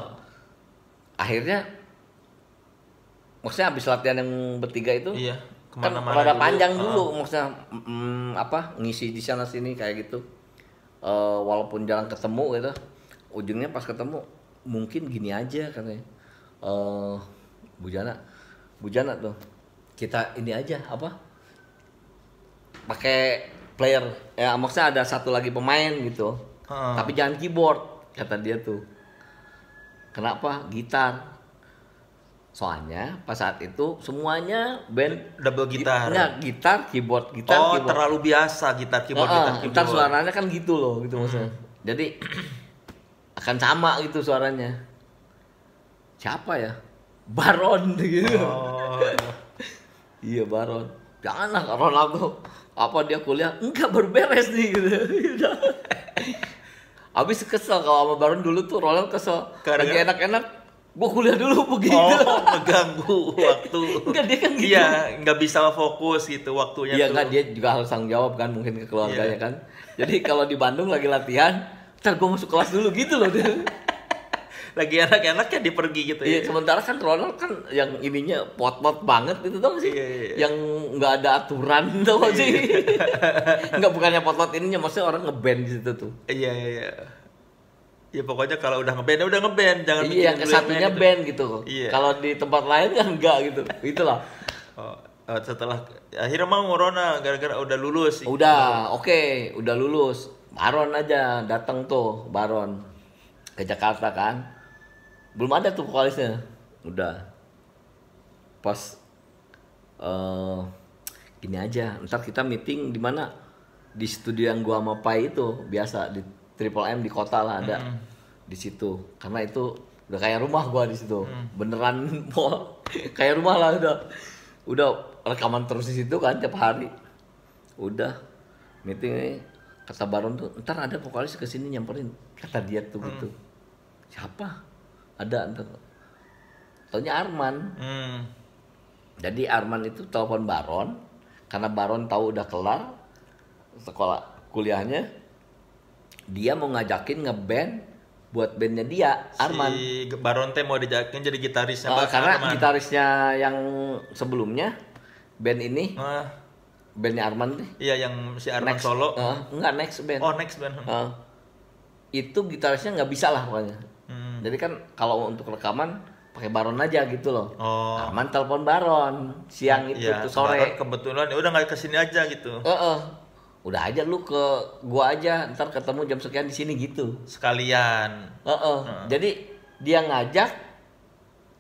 Speaker 1: Akhirnya maksudnya habis latihan yang bertiga itu iya, kemana -mana kan panjang dulu, dulu maksudnya mm, apa ngisi di sana sini kayak gitu. Uh, walaupun jalan ketemu gitu. Ujungnya pas ketemu mungkin gini aja katanya. Uh, Bujana, Bujana tuh kita ini aja apa? Pakai player ya maksudnya ada satu lagi pemain gitu hmm. tapi jangan keyboard kata dia tuh kenapa gitar soalnya pas saat itu semuanya band double gitar enggak ya, gitar keyboard gitar oh keyboard. terlalu biasa gitar keyboard nah, gitar keyboard suaranya kan gitu loh gitu hmm. maksudnya jadi akan sama gitu suaranya siapa ya Baron gitu oh. iya Baron anak Ronaldo apa dia kuliah enggak baru nih gitu habis kesel kalau sama Baron dulu tuh Ronaldo kesel Karena lagi enak-enak gue kuliah dulu begitu oh mengganggu waktu enggak dia kan gitu iya nggak bisa fokus gitu waktunya iya kan dia juga harus tanggung jawab kan mungkin ke keluarganya yeah. kan jadi kalau di Bandung lagi latihan ntar gue masuk kelas dulu gitu loh dia lagi enak enak ya dipergi gitu ya. Iya, sementara kan Ronald kan yang ininya pot-pot banget gitu dong sih. Iya, iya, iya. Yang nggak ada aturan tuh iya. sih. nggak bukannya pot-pot ininya maksudnya orang ngeband di situ tuh. Iya iya iya. Ya pokoknya kalau udah ngeband ya udah ngeband, jangan iya, bikin satunya gitu. band gitu. Iya. Kalau di tempat lain kan enggak gitu. Itulah. oh, eh, setelah akhirnya mau corona gara-gara udah lulus. Udah, oke, okay, udah lulus. Baron aja datang tuh, Baron ke Jakarta kan belum ada tuh vokalisnya udah pas uh, gini aja ntar kita meeting di mana di studio yang gua sama Pai itu biasa di Triple M di kota lah ada mm di situ karena itu udah kayak rumah gua di situ mm. beneran mall kayak rumah lah udah udah rekaman terus di situ kan tiap hari udah meeting ini kata Baron tuh ntar ada vokalis kesini nyamperin kata dia tuh gitu. mm. gitu siapa ada ntar tanya Arman hmm. jadi Arman itu telepon Baron karena Baron tahu udah kelar sekolah kuliahnya dia mau ngajakin ngeband buat bandnya dia Arman si Baron teh mau dijakin jadi gitarisnya uh, karena Arman. gitarisnya yang sebelumnya band ini uh. bandnya Arman nih iya yang si Arman next, solo uh, enggak next band oh next band uh, itu gitarisnya nggak bisa lah pokoknya jadi kan kalau untuk rekaman pakai Baron aja gitu loh. Oh. Aman telepon Baron siang iya, itu ya, tuh sore. Baron kebetulan ya udah nggak kesini aja gitu. Uh -uh. Udah aja lu ke gua aja, ntar ketemu jam sekian di sini gitu. Sekalian. Uh -uh. Uh Jadi dia ngajak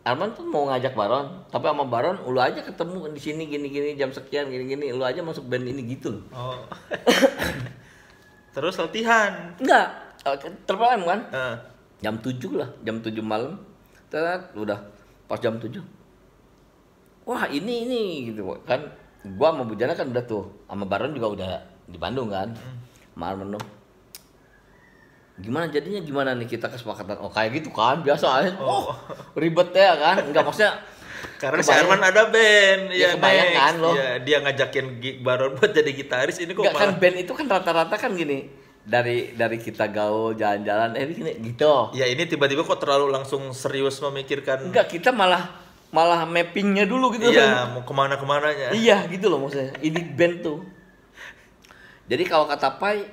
Speaker 1: Arman tuh mau ngajak Baron, tapi sama Baron lu aja ketemu di sini gini-gini jam sekian gini-gini, lu aja masuk band ini gitu Oh. Terus latihan? Enggak, eh, terpelem kan? Uh jam 7 lah jam 7 malam Tet, udah pas jam 7 wah ini ini gitu kan gua mau Bujana kan udah tuh sama Baron juga udah di Bandung kan hmm. malam dong gimana jadinya gimana nih kita kesepakatan oh kayak gitu kan biasa oh, oh ribet ya kan nggak maksudnya karena si Herman ada band ya, ya kebayang kan lo ya, dia ngajakin Baron buat jadi gitaris ini kok Nggak, kan malah... kan band itu kan rata-rata kan gini dari dari kita gaul jalan-jalan eh gini gitu ya ini tiba-tiba kok terlalu langsung serius memikirkan enggak kita malah malah mappingnya dulu gitu iya mau kemana kemana kemananya iya gitu loh maksudnya ini band tuh jadi kalau kata Pai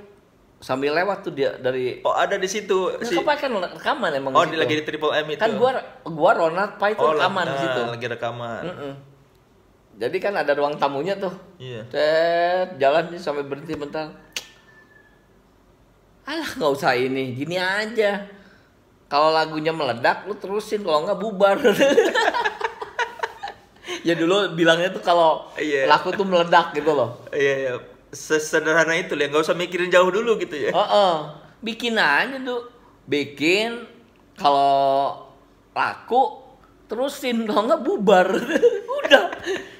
Speaker 1: sambil lewat tuh dia dari oh ada di situ nah, si... Pai kan rekaman emang oh di lagi di Triple M itu kan gua gua Ronald Pai tuh oh, rekaman nah, di situ lagi rekaman mm -mm. jadi kan ada ruang tamunya tuh iya yeah. jalan nih sampai berhenti bentar alah nggak usah ini gini aja kalau lagunya meledak lu terusin kalau nggak bubar ya dulu bilangnya tuh kalau yeah. laku tuh meledak gitu loh iya yeah, yeah. sesederhana itu ya nggak usah mikirin jauh dulu gitu ya uh -uh. bikin aja tuh bikin kalau laku terusin kalau nggak bubar udah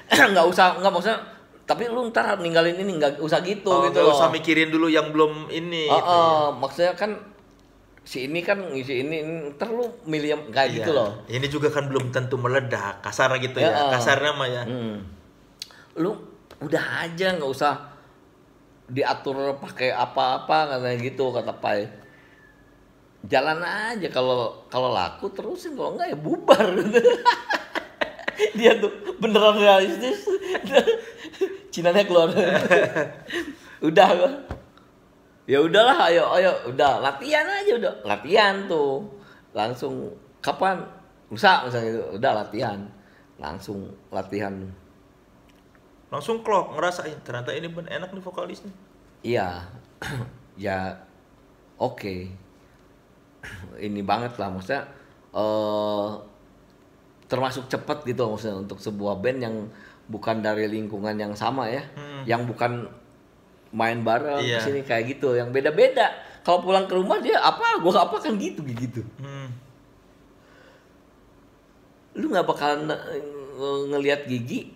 Speaker 1: nggak usah nggak maksudnya tapi lu ntar ninggalin ini nggak usah gitu oh, gitu gak usah mikirin dulu yang belum ini oh, gitu, ya. maksudnya kan si ini kan ngisi ini, ntar lu milih yang kayak gitu iya. gitu loh ini juga kan belum tentu meledak kasar gitu ya, ya. kasar nama ya hmm. lu udah aja nggak usah diatur pakai apa-apa katanya gitu kata Pai jalan aja kalau kalau laku terusin kalau enggak ya bubar dia tuh beneran realistis cinanya keluar udah ya udahlah ayo ayo udah latihan aja udah latihan tuh langsung kapan rusak misalnya itu udah latihan langsung latihan langsung klop ngerasain ternyata ini ben enak nih vokalisnya iya ya oke okay. ini banget lah maksudnya uh, termasuk cepet gitu maksudnya untuk sebuah band yang bukan dari lingkungan yang sama ya, hmm. yang bukan main bareng iya. sini kayak gitu, yang beda-beda. Kalau pulang ke rumah dia apa, gua apa kan gitu gitu. Hmm. Lu nggak bakalan ngelihat gigi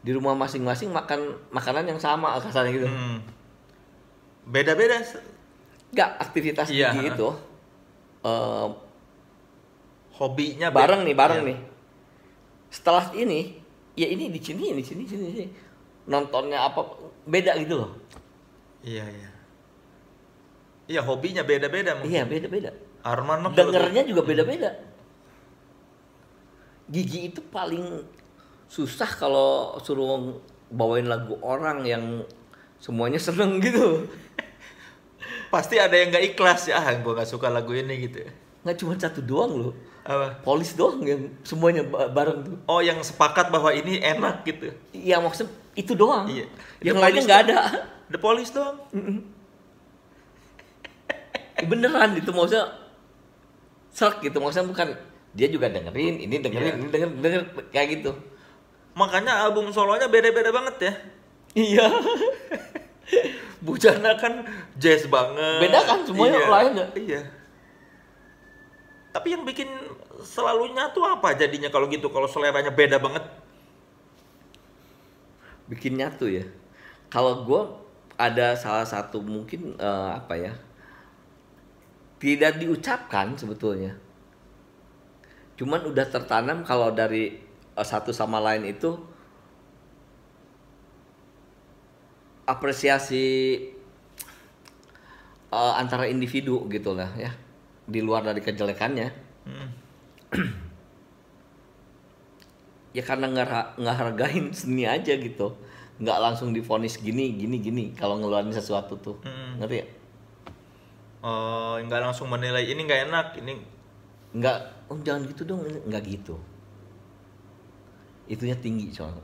Speaker 1: di rumah masing-masing makan makanan yang sama kasarnya gitu. Hmm. Beda-beda. Gak aktivitas iya. gigi itu. Uh, hobinya bareng nih, bareng iya. nih setelah ini ya ini di sini di sini sini, sini. nontonnya apa beda gitu loh iya iya iya hobinya beda beda mungkin iya beda beda Arman mah dengernya juga hmm. beda beda gigi itu paling susah kalau suruh bawain lagu orang yang semuanya seneng gitu pasti ada yang nggak ikhlas ya ah gue nggak suka lagu ini gitu ya. nggak cuma satu doang loh apa? polis doang yang semuanya bareng tuh oh yang sepakat bahwa ini enak gitu iya maksud itu doang iya. yang lainnya nggak ada the polis doang beneran itu maksudnya serak gitu maksudnya bukan dia juga dengerin ini dengerin yeah. denger denger kayak gitu makanya album solonya beda-beda banget ya iya Bujana kan jazz banget beda kan semuanya iya. lain iya tapi yang bikin selalunya tuh apa jadinya kalau gitu kalau seleranya beda banget bikin nyatu ya kalau gue ada salah satu mungkin uh, apa ya tidak diucapkan sebetulnya cuman udah tertanam kalau dari uh, satu sama lain itu apresiasi uh, antara individu gitulah ya di luar dari kejelekannya hmm. ya karena nggak hargain seni aja gitu nggak langsung difonis gini gini gini kalau ngeluarin sesuatu tuh hmm. ngerti ya uh, nggak langsung menilai ini nggak enak ini nggak oh jangan gitu dong nggak gitu itunya tinggi soalnya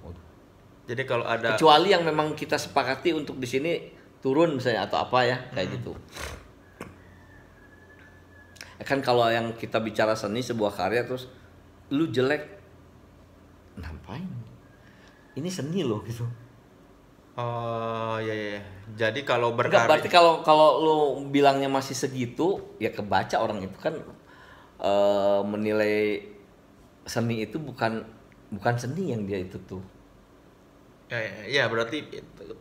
Speaker 1: jadi kalau ada kecuali yang memang kita sepakati untuk di sini turun misalnya atau apa ya kayak hmm. gitu kan kalau yang kita bicara seni sebuah karya terus lu jelek ngapain ini seni loh gitu oh ya ya jadi kalau berkarya Enggak, berarti kalau kalau lu bilangnya masih segitu ya kebaca orang itu kan uh, menilai seni itu bukan bukan seni yang dia itu tuh Ya, ya, ya berarti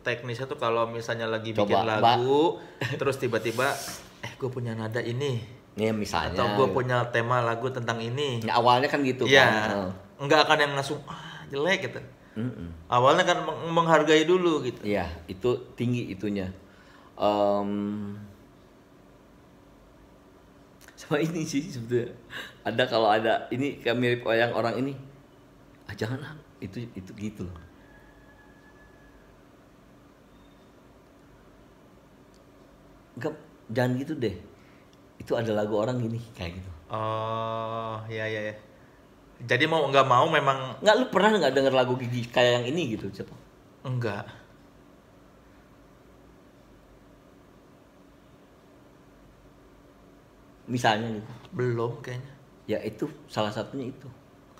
Speaker 1: teknisnya tuh kalau misalnya lagi Coba, bikin lagu, mbak. terus tiba-tiba, eh gue punya nada ini, Ya misalnya. Atau gue punya tema lagu tentang ini. Ya, awalnya kan gitu ya, kan. Enggak akan yang langsung ah jelek gitu. Mm -mm. Awalnya kan menghargai dulu gitu. Iya, itu tinggi itunya. Um, sama ini sih sebetulnya. Ada kalau ada ini kayak mirip yang orang ini. Ah jangan lah, itu itu gitu loh. Enggak, jangan gitu deh itu ada lagu orang gini kayak gitu oh ya ya ya jadi mau nggak mau memang nggak lu pernah nggak denger lagu gigi kayak yang ini gitu coba? enggak misalnya gitu belum kayaknya ya itu salah satunya itu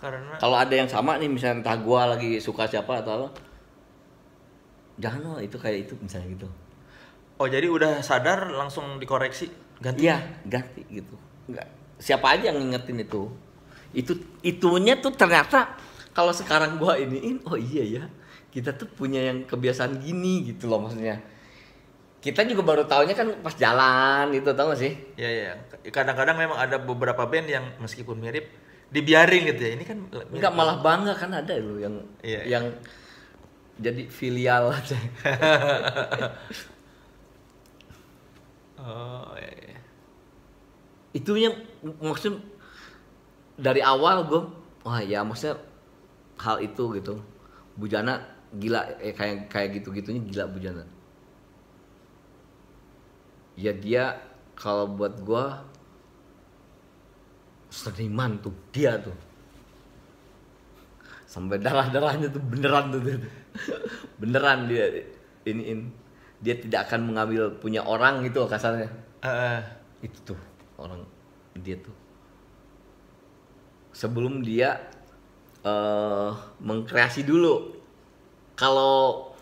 Speaker 1: karena kalau ada yang sama nih misalnya entah gua lagi suka siapa atau apa jangan loh itu kayak itu misalnya gitu oh jadi udah sadar langsung dikoreksi ganti iya ganti gitu nggak siapa aja yang ngingetin itu itu itunya tuh ternyata kalau sekarang gua iniin oh iya ya kita tuh punya yang kebiasaan gini gitu loh maksudnya kita juga baru tahunya kan pas jalan gitu tau gak sih? Iya iya. Kadang-kadang memang ada beberapa band yang meskipun mirip dibiarin gitu ya. Ini kan enggak malah bangga kan ada loh yang iya, iya, yang jadi filial aja. oh iya. iya itunya maksud dari awal gue wah ya maksudnya hal itu gitu bujana gila eh, kayak kayak gitu gitunya gila bujana ya dia kalau buat gue seniman tuh dia tuh sampai darah darahnya tuh beneran tuh, beneran dia ini ini dia tidak akan mengambil punya orang gitu kasarnya uh. itu tuh orang dia tuh sebelum dia uh, mengkreasi dulu kalau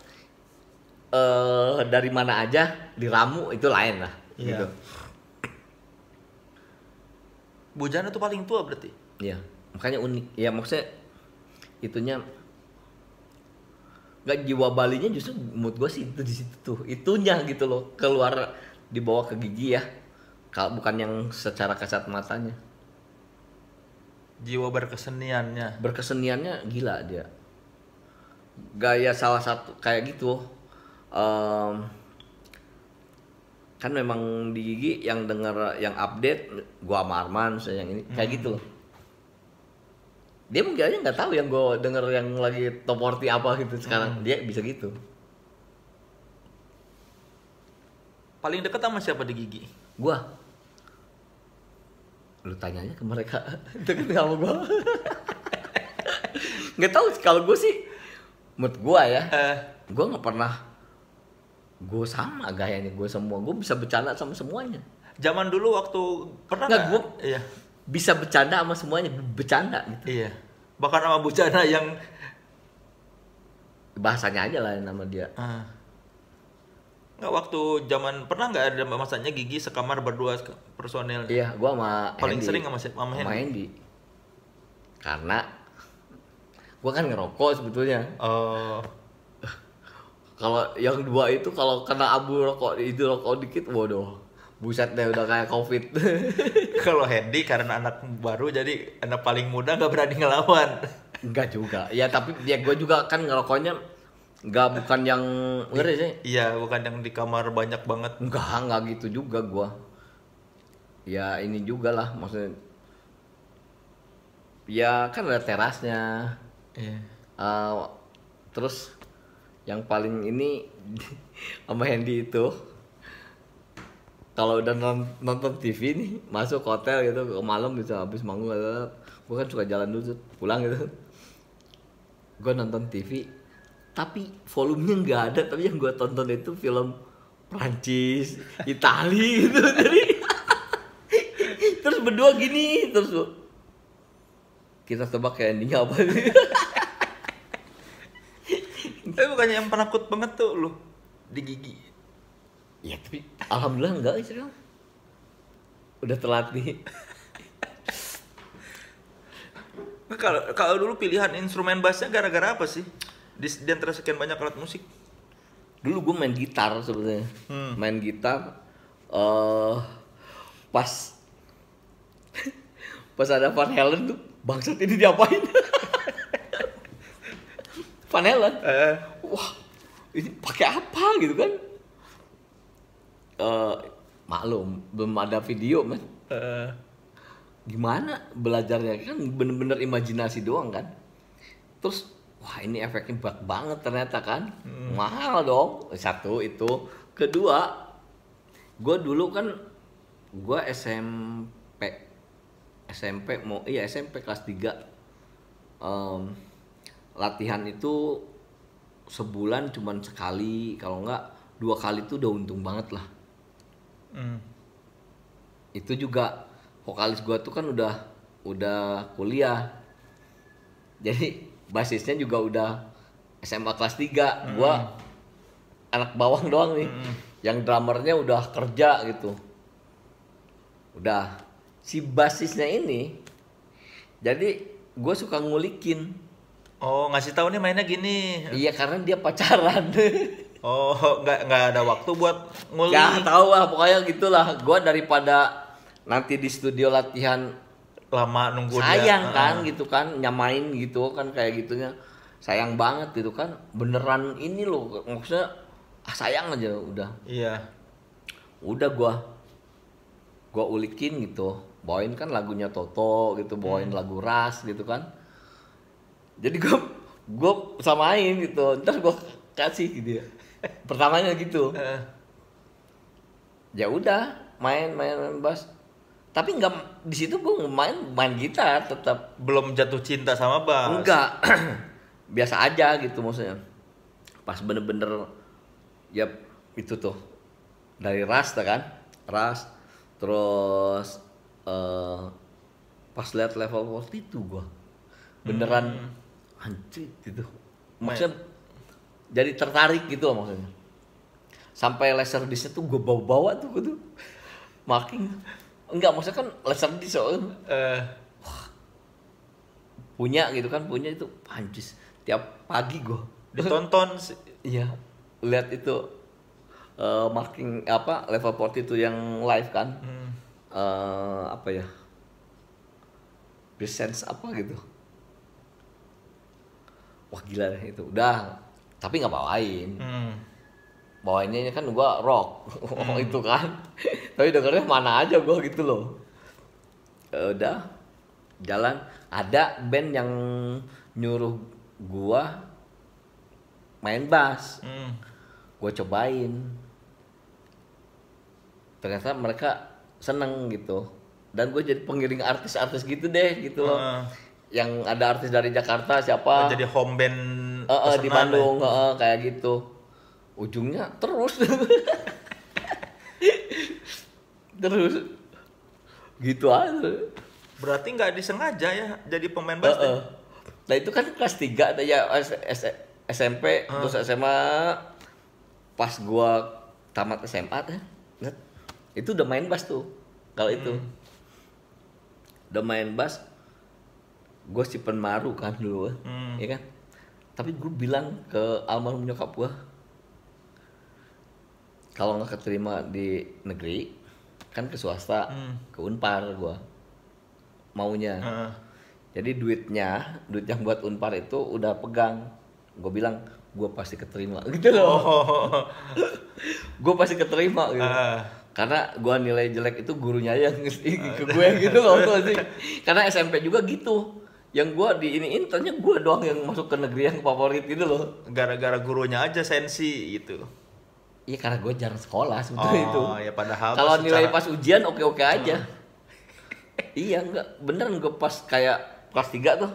Speaker 1: uh, dari mana aja diramu itu lain lah Iya. gitu Bujana tuh paling tua berarti iya makanya unik ya maksudnya itunya nggak jiwa Balinya justru mood gue sih itu di situ tuh itunya gitu loh keluar dibawa ke gigi ya kalau bukan yang secara kasat matanya jiwa berkeseniannya berkeseniannya gila dia gaya salah satu kayak gitu um, kan memang di gigi yang denger yang update gua sama Arman yang ini hmm. kayak gitu dia mungkin aja nggak tahu yang gua denger yang lagi top 40 apa gitu sekarang hmm. dia bisa gitu paling deket sama siapa di gigi gua lu tanyanya ke mereka deket sama gue nggak tahu kalau gue sih mood gue ya uh. Eh. gue nggak pernah gue sama gayanya gue semua gue bisa bercanda sama semuanya zaman dulu waktu pernah nggak gue iya. bisa bercanda sama semuanya bercanda gitu iya bahkan sama bercanda yang bahasanya aja lah nama dia uh. Nggak waktu zaman pernah nggak ada masanya gigi sekamar berdua personel? Iya, gua sama paling Andy. sering sama sama Hendy. Sama Hendy. Karena gua kan ngerokok sebetulnya. Oh. kalau yang dua itu kalau kena abu rokok itu rokok dikit bodoh buset deh udah kayak covid kalau Hendy karena anak baru jadi anak paling muda nggak berani ngelawan Enggak juga ya tapi dia ya gue juga kan ngerokoknya gak bukan yang ngeri sih. Iya, bukan yang di kamar banyak banget. Enggak, enggak gitu juga gua. Ya ini juga lah maksudnya. Ya kan ada terasnya. Iya. Uh, terus yang paling ini sama Hendy itu kalau udah nonton TV nih masuk hotel gitu ke malam bisa habis manggung gue kan suka jalan dulu pulang gitu gue nonton TV tapi volumenya nggak ada tapi yang gue tonton itu film Prancis Itali gitu jadi terus berdua gini terus kita coba kayak ya endingnya apa sih tapi bukannya yang penakut banget tuh lu di gigi ya tapi alhamdulillah enggak sih udah terlatih kalau kalau dulu pilihan instrumen bassnya gara-gara apa sih di, di antara sekian banyak alat musik dulu gue main gitar sebetulnya, hmm. main gitar uh, pas pas ada Van Halen tuh bangsat ini diapain Van Halen eh, eh. wah ini pakai apa gitu kan uh, maklum belum ada video mas. uh. gimana belajarnya kan bener-bener imajinasi doang kan terus wah ini efeknya bak banget ternyata kan hmm. mahal dong satu itu kedua gue dulu kan gue SMP SMP mau iya SMP kelas 3 um, latihan itu sebulan cuman sekali kalau enggak dua kali itu udah untung banget lah hmm. itu juga vokalis gue tuh kan udah udah kuliah jadi basisnya juga udah SMA kelas 3 gue hmm. gua anak bawang doang nih hmm. yang drummernya udah kerja gitu udah si basisnya ini jadi gue suka ngulikin oh ngasih tahu nih mainnya gini iya karena dia pacaran oh nggak nggak ada waktu buat ngulik nggak tahu lah pokoknya gitulah gue daripada nanti di studio latihan lama nunggu sayang dia. kan uh. gitu kan nyamain gitu kan kayak gitunya sayang banget gitu kan beneran ini loh maksudnya ah, sayang aja udah iya udah gua gua ulikin gitu bawain kan lagunya Toto gitu bawain hmm. lagu Ras gitu kan jadi gua gua samain gitu ntar gua kasih gitu ya pertamanya gitu ya udah main main main bass tapi nggak di situ gue main main gitar tetap belum jatuh cinta sama bang enggak biasa aja gitu maksudnya pas bener-bener ya itu tuh dari ras kan Ras terus uh, pas lihat level waktu itu gue beneran hmm. anjir gitu maksudnya main. jadi tertarik gitu loh maksudnya sampai laser disnya tuh gue bawa-bawa tuh gue tuh marking enggak maksudnya kan laser di soal uh. Eh. punya gitu kan punya itu panjis tiap pagi gua ditonton iya lihat itu uh, marking apa level port itu yang live kan hmm. uh, apa ya presence apa gitu wah gila deh itu udah tapi nggak bawain hmm bawahnya kan gue rock hmm. itu kan tapi dengernya mana aja gue gitu loh ya udah jalan ada band yang nyuruh gue main bass hmm. gue cobain ternyata mereka seneng gitu dan gue jadi pengiring artis-artis gitu deh gitu loh yang ada artis dari Jakarta siapa oh, jadi home band uh, uh, di Bandung uh, kayak gitu ujungnya terus terus gitu aja berarti nggak disengaja ya jadi pemain basket uh -uh. nah itu kan kelas tiga ada ya S S SMP uh. terus SMA pas gua tamat SMA tuh itu udah main bas tuh kalau hmm. itu udah main bas gue si penmaru kan dulu hmm. ya kan tapi gue bilang ke almarhum nyokap gue kalau nggak keterima di negeri kan ke swasta hmm. ke unpar gue maunya uh. jadi duitnya duit yang buat unpar itu udah pegang gue bilang gue gitu oh. pasti keterima gitu loh
Speaker 2: oh.
Speaker 1: gue pasti keterima gitu uh. karena gue nilai jelek itu gurunya yang ke gue gitu loh sih karena SMP juga gitu yang gue di ini intanya gue doang yang masuk ke negeri yang favorit gitu loh gara-gara gurunya aja sensi gitu Iya karena gue jarang sekolah sebetulnya oh, itu. ya padahal. Kalau secara... nilai pas ujian oke oke aja. Hmm. iya enggak beneran gue pas kayak kelas tiga tuh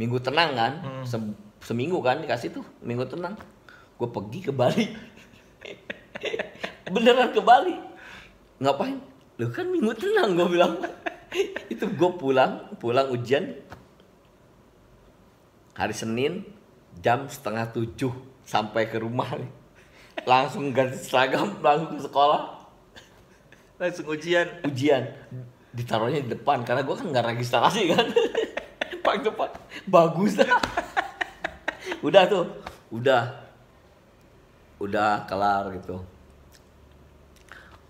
Speaker 1: minggu tenang kan hmm. Se seminggu kan dikasih tuh minggu tenang gue pergi ke Bali beneran ke Bali ngapain lu kan minggu tenang gue bilang itu gue pulang pulang ujian hari Senin jam setengah tujuh sampai ke rumah nih langsung ganti seragam langsung ke sekolah langsung ujian ujian ditaruhnya di depan karena gue kan nggak registrasi kan paling depan bagus lah udah tuh udah udah kelar gitu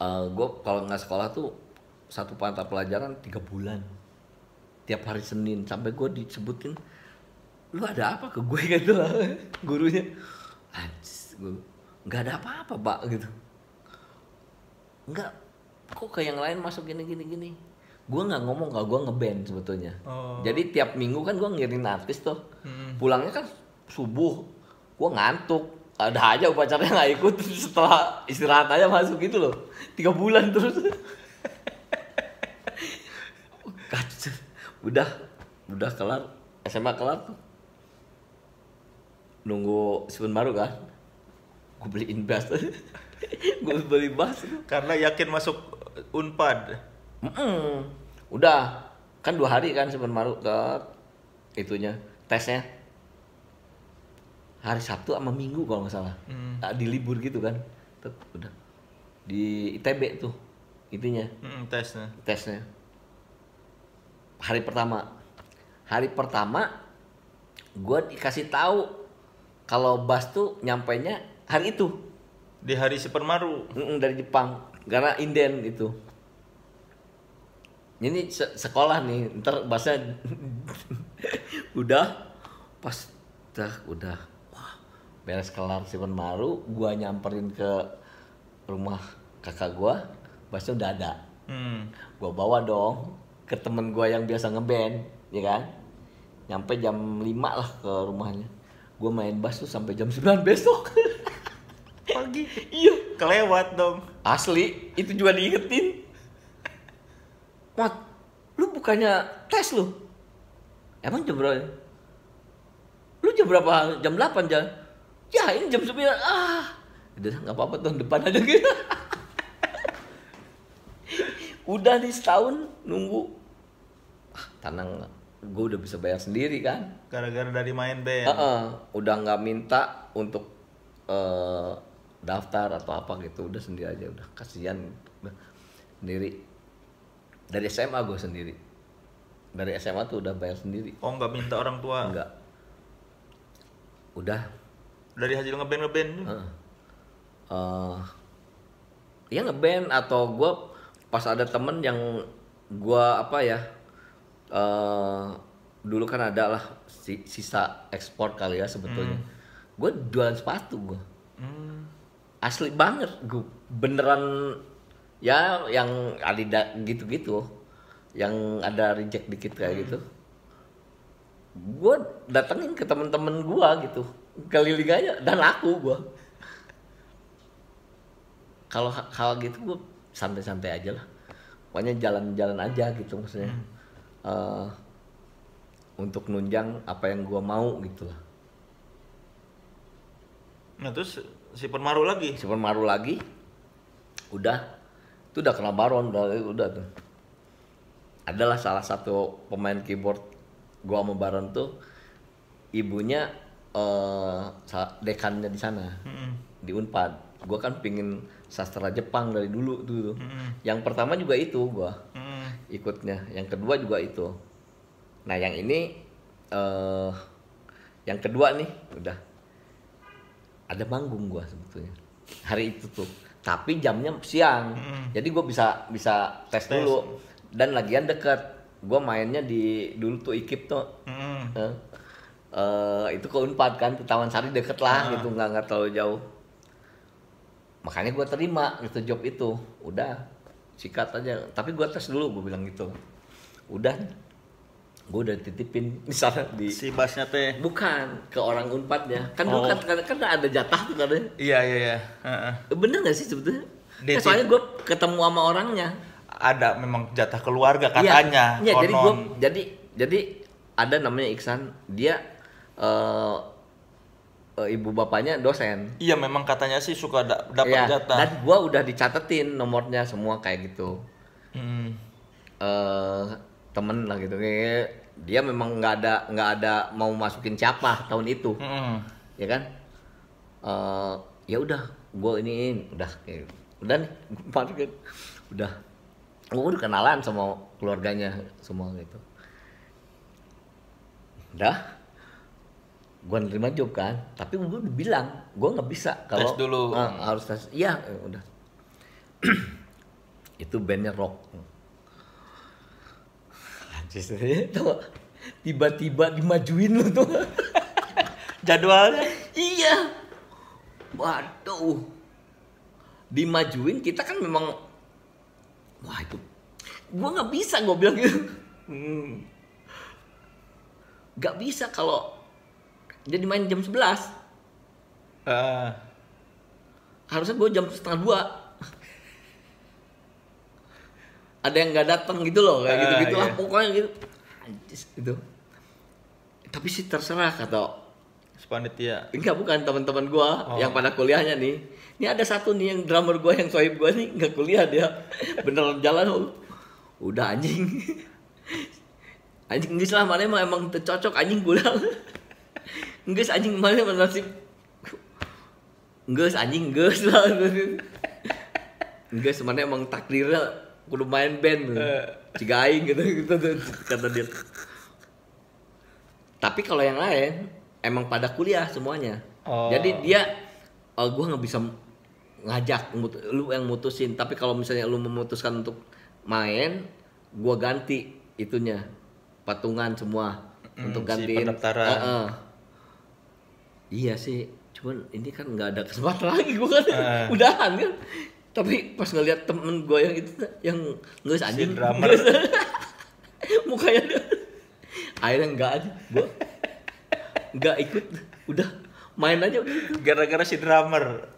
Speaker 1: uh, eh, gue kalau nggak sekolah tuh satu mata pelajaran tiga bulan tiap hari Senin sampai gue disebutin lu ada apa ke gue gitu lah gurunya anjir gue nggak ada apa-apa pak gitu nggak kok ke yang lain masuk gini gini gini gue nggak ngomong kalau gue ngeband sebetulnya oh. jadi tiap minggu kan gue ngirin artis tuh hmm. pulangnya kan subuh gue ngantuk ada aja upacaranya nggak ikut setelah istirahat aja masuk gitu loh tiga bulan terus udah udah kelar SMA kelar tuh nunggu Sipun baru kan gue beliin bas gue beli bas, karena yakin masuk unpad mm -mm. udah kan dua hari kan sebelum maru ke itunya tesnya hari Sabtu sama Minggu kalau nggak salah mm. di libur gitu kan Tuh, udah di ITB tuh itunya mm, tesnya tesnya hari pertama hari pertama gue dikasih tahu kalau bas tuh nyampainya hari itu di hari Supermaru mm dari Jepang karena inden itu ini se- sekolah nih ntar bahasa udah pas dah udah wah beres kelar Supermaru, gua nyamperin ke rumah kakak gua bahasa udah ada hmm. gua bawa dong ke temen gua yang biasa ngeband ya kan nyampe jam 5 lah ke rumahnya gue main bass tuh sampai jam 9 besok pagi iya kelewat dong asli itu juga diingetin Mat lu bukannya tes lu emang jam berapa lu jam berapa jam delapan jam ya ini jam 9 ah udah nggak apa-apa tuh depan aja gitu udah nih setahun nunggu ah, tanang gue udah bisa bayar sendiri kan gara-gara dari main band uh -uh, udah nggak minta untuk uh, daftar atau apa gitu udah sendiri aja udah kasihan sendiri dari SMA gue sendiri dari SMA tuh udah bayar sendiri oh nggak minta orang tua nggak udah dari hasil ngeband ngeband uh, uh, ya ngeband atau gue pas ada temen yang gue apa ya uh, dulu kan ada lah sisa ekspor kali ya sebetulnya hmm. gue jualan sepatu gue hmm asli banget gue beneran ya yang ada gitu-gitu yang ada reject dikit kayak hmm. gitu gue datengin ke temen-temen gue gitu keliling aja dan aku gue kalau hal gitu gue santai-santai aja lah pokoknya jalan-jalan aja gitu maksudnya hmm. uh, untuk nunjang apa yang gue mau gitu lah nah terus si Permaru lagi. Si Permaru lagi. Udah. Itu udah kena baron, udah, udah tuh. Adalah salah satu pemain keyboard gua sama Baron tuh ibunya uh, dekannya di sana. -hmm. Di Unpad. Gua kan pingin sastra Jepang dari dulu tuh. -hmm. Yang pertama juga itu gua. -hmm. Ikutnya. Yang kedua juga itu. Nah, yang ini eh uh, yang kedua nih udah ada manggung gue sebetulnya hari itu tuh tapi jamnya siang mm. jadi gue bisa bisa tes, tes dulu dan lagian deket gue mainnya di dulu tuh ikip tuh mm. uh, itu ke unpad kan ke taman sari deket lah ah. gitu nggak nggak terlalu jauh makanya gue terima gitu job itu udah sikat aja tapi gue tes dulu gue bilang gitu udah gue udah titipin di sana di si basnya teh bukan ke orang unpadnya kan oh. gue kan, kan, kan ada jatah tuh katanya iya iya iya uh-uh. bener gak sih sebetulnya nah, soalnya gue ketemu sama orangnya ada memang jatah keluarga katanya iya, iya jadi gue jadi jadi ada namanya Iksan dia uh, ibu bapaknya dosen. Iya, memang katanya sih suka da dapat iya. jatah. Dan gue udah dicatetin nomornya semua kayak gitu. Hmm. Uh, temen lah gitu kayak dia memang nggak ada nggak ada mau masukin siapa tahun itu mm. ya kan uh, ya udah gue ini udah ya. udah nih masukin udah gue udah kenalan sama keluarganya semua gitu udah gue nerima job kan tapi gue udah bilang gue nggak bisa kalau tes dulu uh, harus tes iya ya udah itu bandnya rock tiba-tiba dimajuin lu tuh jadwalnya iya waduh dimajuin kita kan memang wah itu gua nggak bisa gua bilang gitu hmm. nggak bisa kalau jadi main jam sebelas uh. harusnya gua jam setengah dua ada yang nggak datang gitu loh kayak ah, gitu gitulah iya. yeah. pokoknya gitu anjis gitu tapi sih terserah kata panitia enggak bukan teman-teman gue oh. yang pada kuliahnya nih ini ada satu nih yang drummer gue yang sohib gue nih nggak kuliah dia beneran jalan udah anjing anjing lah selama ini emang cocok anjing gue nggak anjing mana nasib nggak anjing nggak lah nggak sebenarnya emang takdirnya kudu main band uh. cigaing gitu gitu kata dia tapi kalau yang lain emang pada kuliah semuanya oh. jadi dia oh, gue nggak bisa ngajak lu yang mutusin tapi kalau misalnya lu memutuskan untuk main gue ganti itunya patungan semua mm, untuk ganti si pendaftaran uh -uh. iya sih cuman ini kan nggak ada kesempatan lagi gue kan uh. udahan kan tapi pas ngeliat temen gue yang itu yang nulis anjing si mukanya ada akhirnya enggak aja gue nggak ikut udah main aja gara-gara si drummer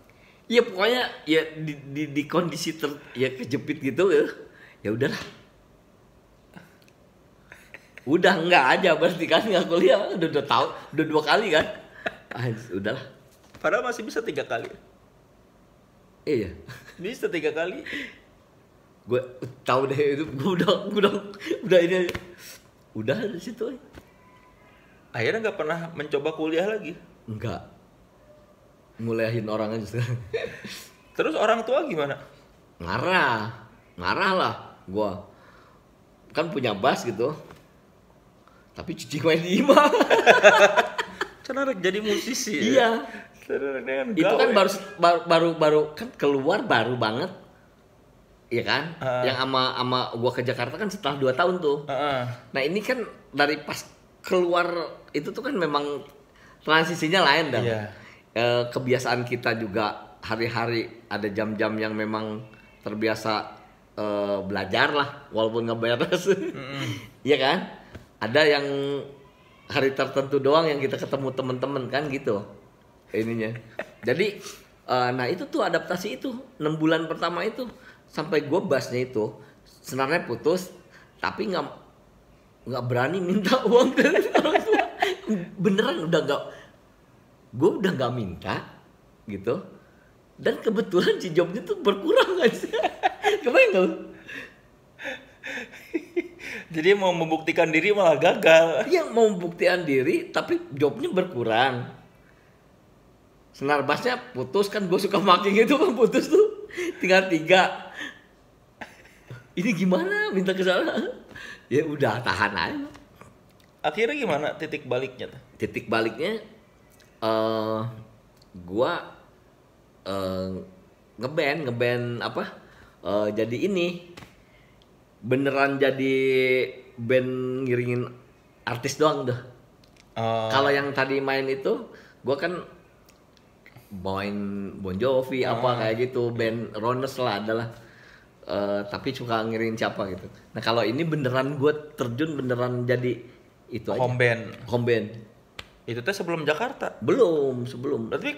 Speaker 1: Iya pokoknya ya di, di, di kondisi ter, ya kejepit gitu ya ya udahlah udah enggak aja berarti kan nggak kuliah udah udah tahu udah dua kali kan ah udahlah padahal masih bisa tiga kali iya ini setiga kali. Gue tahu deh itu gue udah gue udah udah ini aja. Udah di situ. Akhirnya nggak pernah mencoba kuliah lagi. Enggak. Nguliahin orang aja sekarang. Terus orang tua gimana? Marah. Marah lah Gue Kan punya bas gitu. Tapi cuci main lima. imam. Karena jadi musisi. Ya? Iya. Kan itu kan baru baru baru, kan keluar baru banget ya kan? Uh. Yang ama ama gua ke Jakarta kan setelah 2 tahun tuh. Uh -uh. Nah, ini kan dari pas keluar itu tuh kan memang transisinya lain dan yeah. Iya. e, eh, kebiasaan kita juga hari-hari ada jam-jam yang memang terbiasa e, belajar lah walaupun nggak bayar mm -hmm. ya kan? Ada yang hari tertentu doang yang kita ketemu temen-temen kan gitu ininya jadi uh, nah itu tuh adaptasi itu enam bulan pertama itu sampai gue basnya itu senarnya putus tapi nggak nggak berani minta uang dari orang tua beneran udah nggak gue udah nggak minta gitu dan kebetulan si jobnya tuh berkurang guys kemarin tuh jadi mau membuktikan diri malah gagal iya mau membuktikan diri tapi jobnya berkurang senar bassnya putus kan gue suka makin gitu kan putus tuh tinggal tiga ini gimana minta ke sana ya udah tahan aja akhirnya gimana titik baliknya tuh titik baliknya uh, gua uh, ngeband ngeband apa uh, jadi ini beneran jadi band ngiringin artis doang deh uh. Oh. kalau yang tadi main itu gua kan main Bon Jovi apa ah. kayak gitu band Rones lah adalah uh, tapi suka ngirin siapa gitu nah kalau ini beneran gue terjun beneran jadi itu home aja. band home band itu teh sebelum Jakarta belum sebelum tapi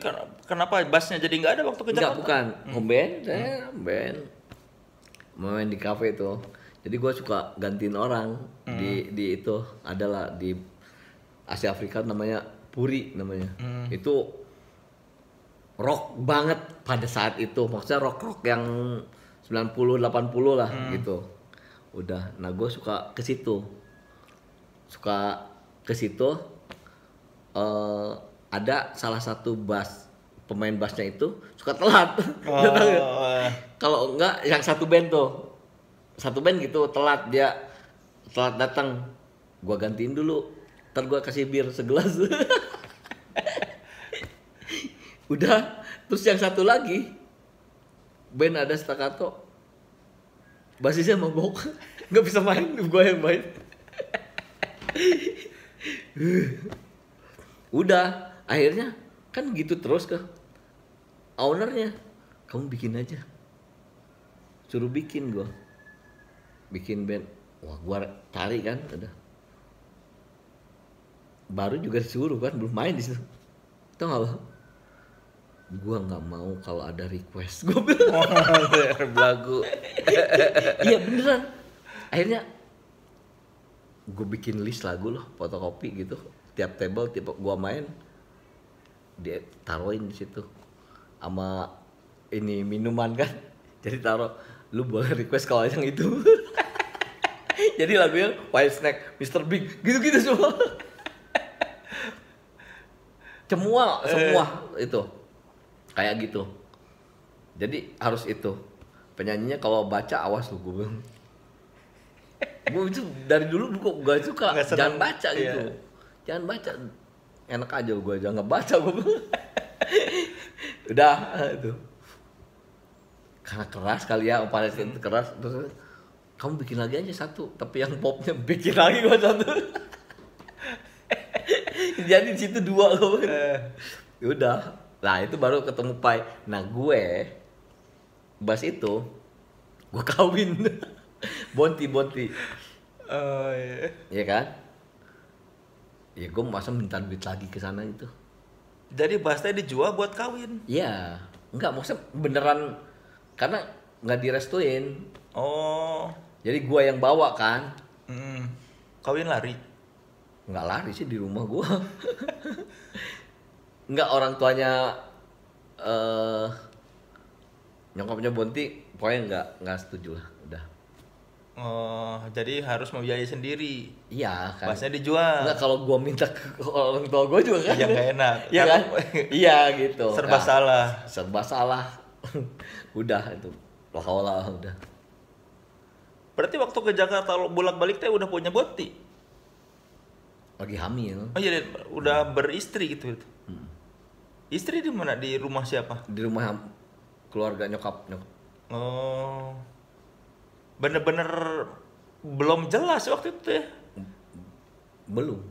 Speaker 1: kenapa bassnya jadi nggak ada waktu ke Jakarta Enggak, bukan hmm. home band hmm. eh hmm. band main di cafe itu jadi gue suka gantiin orang hmm. di di itu adalah di Asia Afrika namanya Puri namanya hmm. itu rock banget pada saat itu maksudnya rock rock yang 90 80 lah hmm. gitu udah nah gue suka ke situ suka ke situ uh, ada salah satu bass pemain bassnya itu suka telat oh. Eh. kalau enggak yang satu band tuh satu band gitu telat dia telat datang gua gantiin dulu ntar gua kasih bir segelas udah terus yang satu lagi band ada staccato basisnya mabok nggak bisa main gue yang main udah akhirnya kan gitu terus ke ownernya kamu bikin aja suruh bikin gue bikin band wah gue cari kan udah baru juga disuruh kan belum main di situ tau gak lo gue nggak mau kalau ada request gue bilang oh, iya, lagu, iya beneran akhirnya gue bikin list lagu loh fotokopi gitu tiap table tiap gue main dia taruhin di situ sama ini minuman kan jadi taruh lu boleh request kalau yang itu jadi lagu yang Wild Snack, Mr. Big, gitu-gitu semua. Cemua semua eh. itu kayak gitu jadi harus itu penyanyinya kalau baca awas lu gue gue itu dari dulu gue gak suka jangan baca iya. gitu jangan baca enak aja gue jangan baca gue udah itu karena keras kali ya umpannya hmm. keras terus kamu bikin lagi aja satu tapi yang popnya bikin lagi gue satu jadi di situ dua gue eh. udah Nah itu baru ketemu Pai. Nah gue bas itu gue kawin bonti bonti. Oh, iya. iya kan? Ya gue masa minta duit lagi ke sana itu. Jadi basnya dijual buat kawin? Iya. Enggak maksudnya beneran karena nggak direstuin. Oh. Jadi gue yang bawa kan. Mm. Kawin lari? Nggak lari sih di rumah gue. nggak orang tuanya uh, nyokapnya Bonti pokoknya nggak nggak setuju lah udah Oh, jadi harus membiayai sendiri. Iya, kan. pasnya dijual. Enggak kalau gua minta ke orang tua gua juga kan. Iya, enggak enak. Iya kan? iya gitu. Serba nah, salah. Serba salah. udah itu. Lah udah. Berarti waktu ke Jakarta lo bolak-balik teh udah punya boti. Lagi hamil. Oh, jadi iya, udah beristri gitu. gitu. Hmm Istri di mana? Di rumah siapa? Di rumah keluarga nyokap nyokap. Oh. Bener-bener belum jelas waktu itu ya? Belum.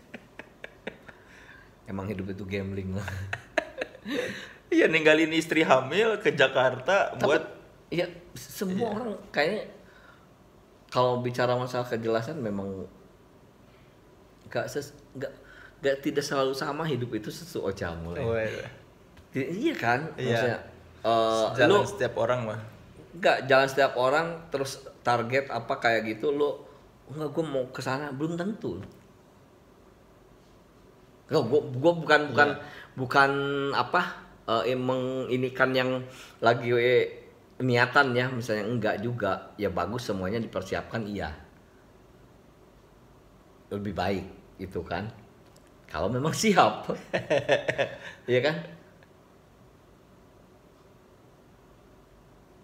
Speaker 1: Emang hidup itu gambling lah. Iya ninggalin istri hamil ke Jakarta Tapi, buat Iya semua iya. orang kayaknya kalau bicara masalah kejelasan memang nggak ses nggak gak tidak selalu sama hidup itu sesuai jamur ya. Oh, iya. iya kan iya. maksudnya uh, jalan lu, setiap orang mah gak jalan setiap orang terus target apa kayak gitu lo nggak gue mau ke sana belum tentu Gak, gue, gue bukan bukan iya. bukan apa uh, eh, emang ini kan yang lagi eh, niatan ya misalnya enggak juga ya bagus semuanya dipersiapkan iya lebih baik itu kan kalau memang siap. Iya kan?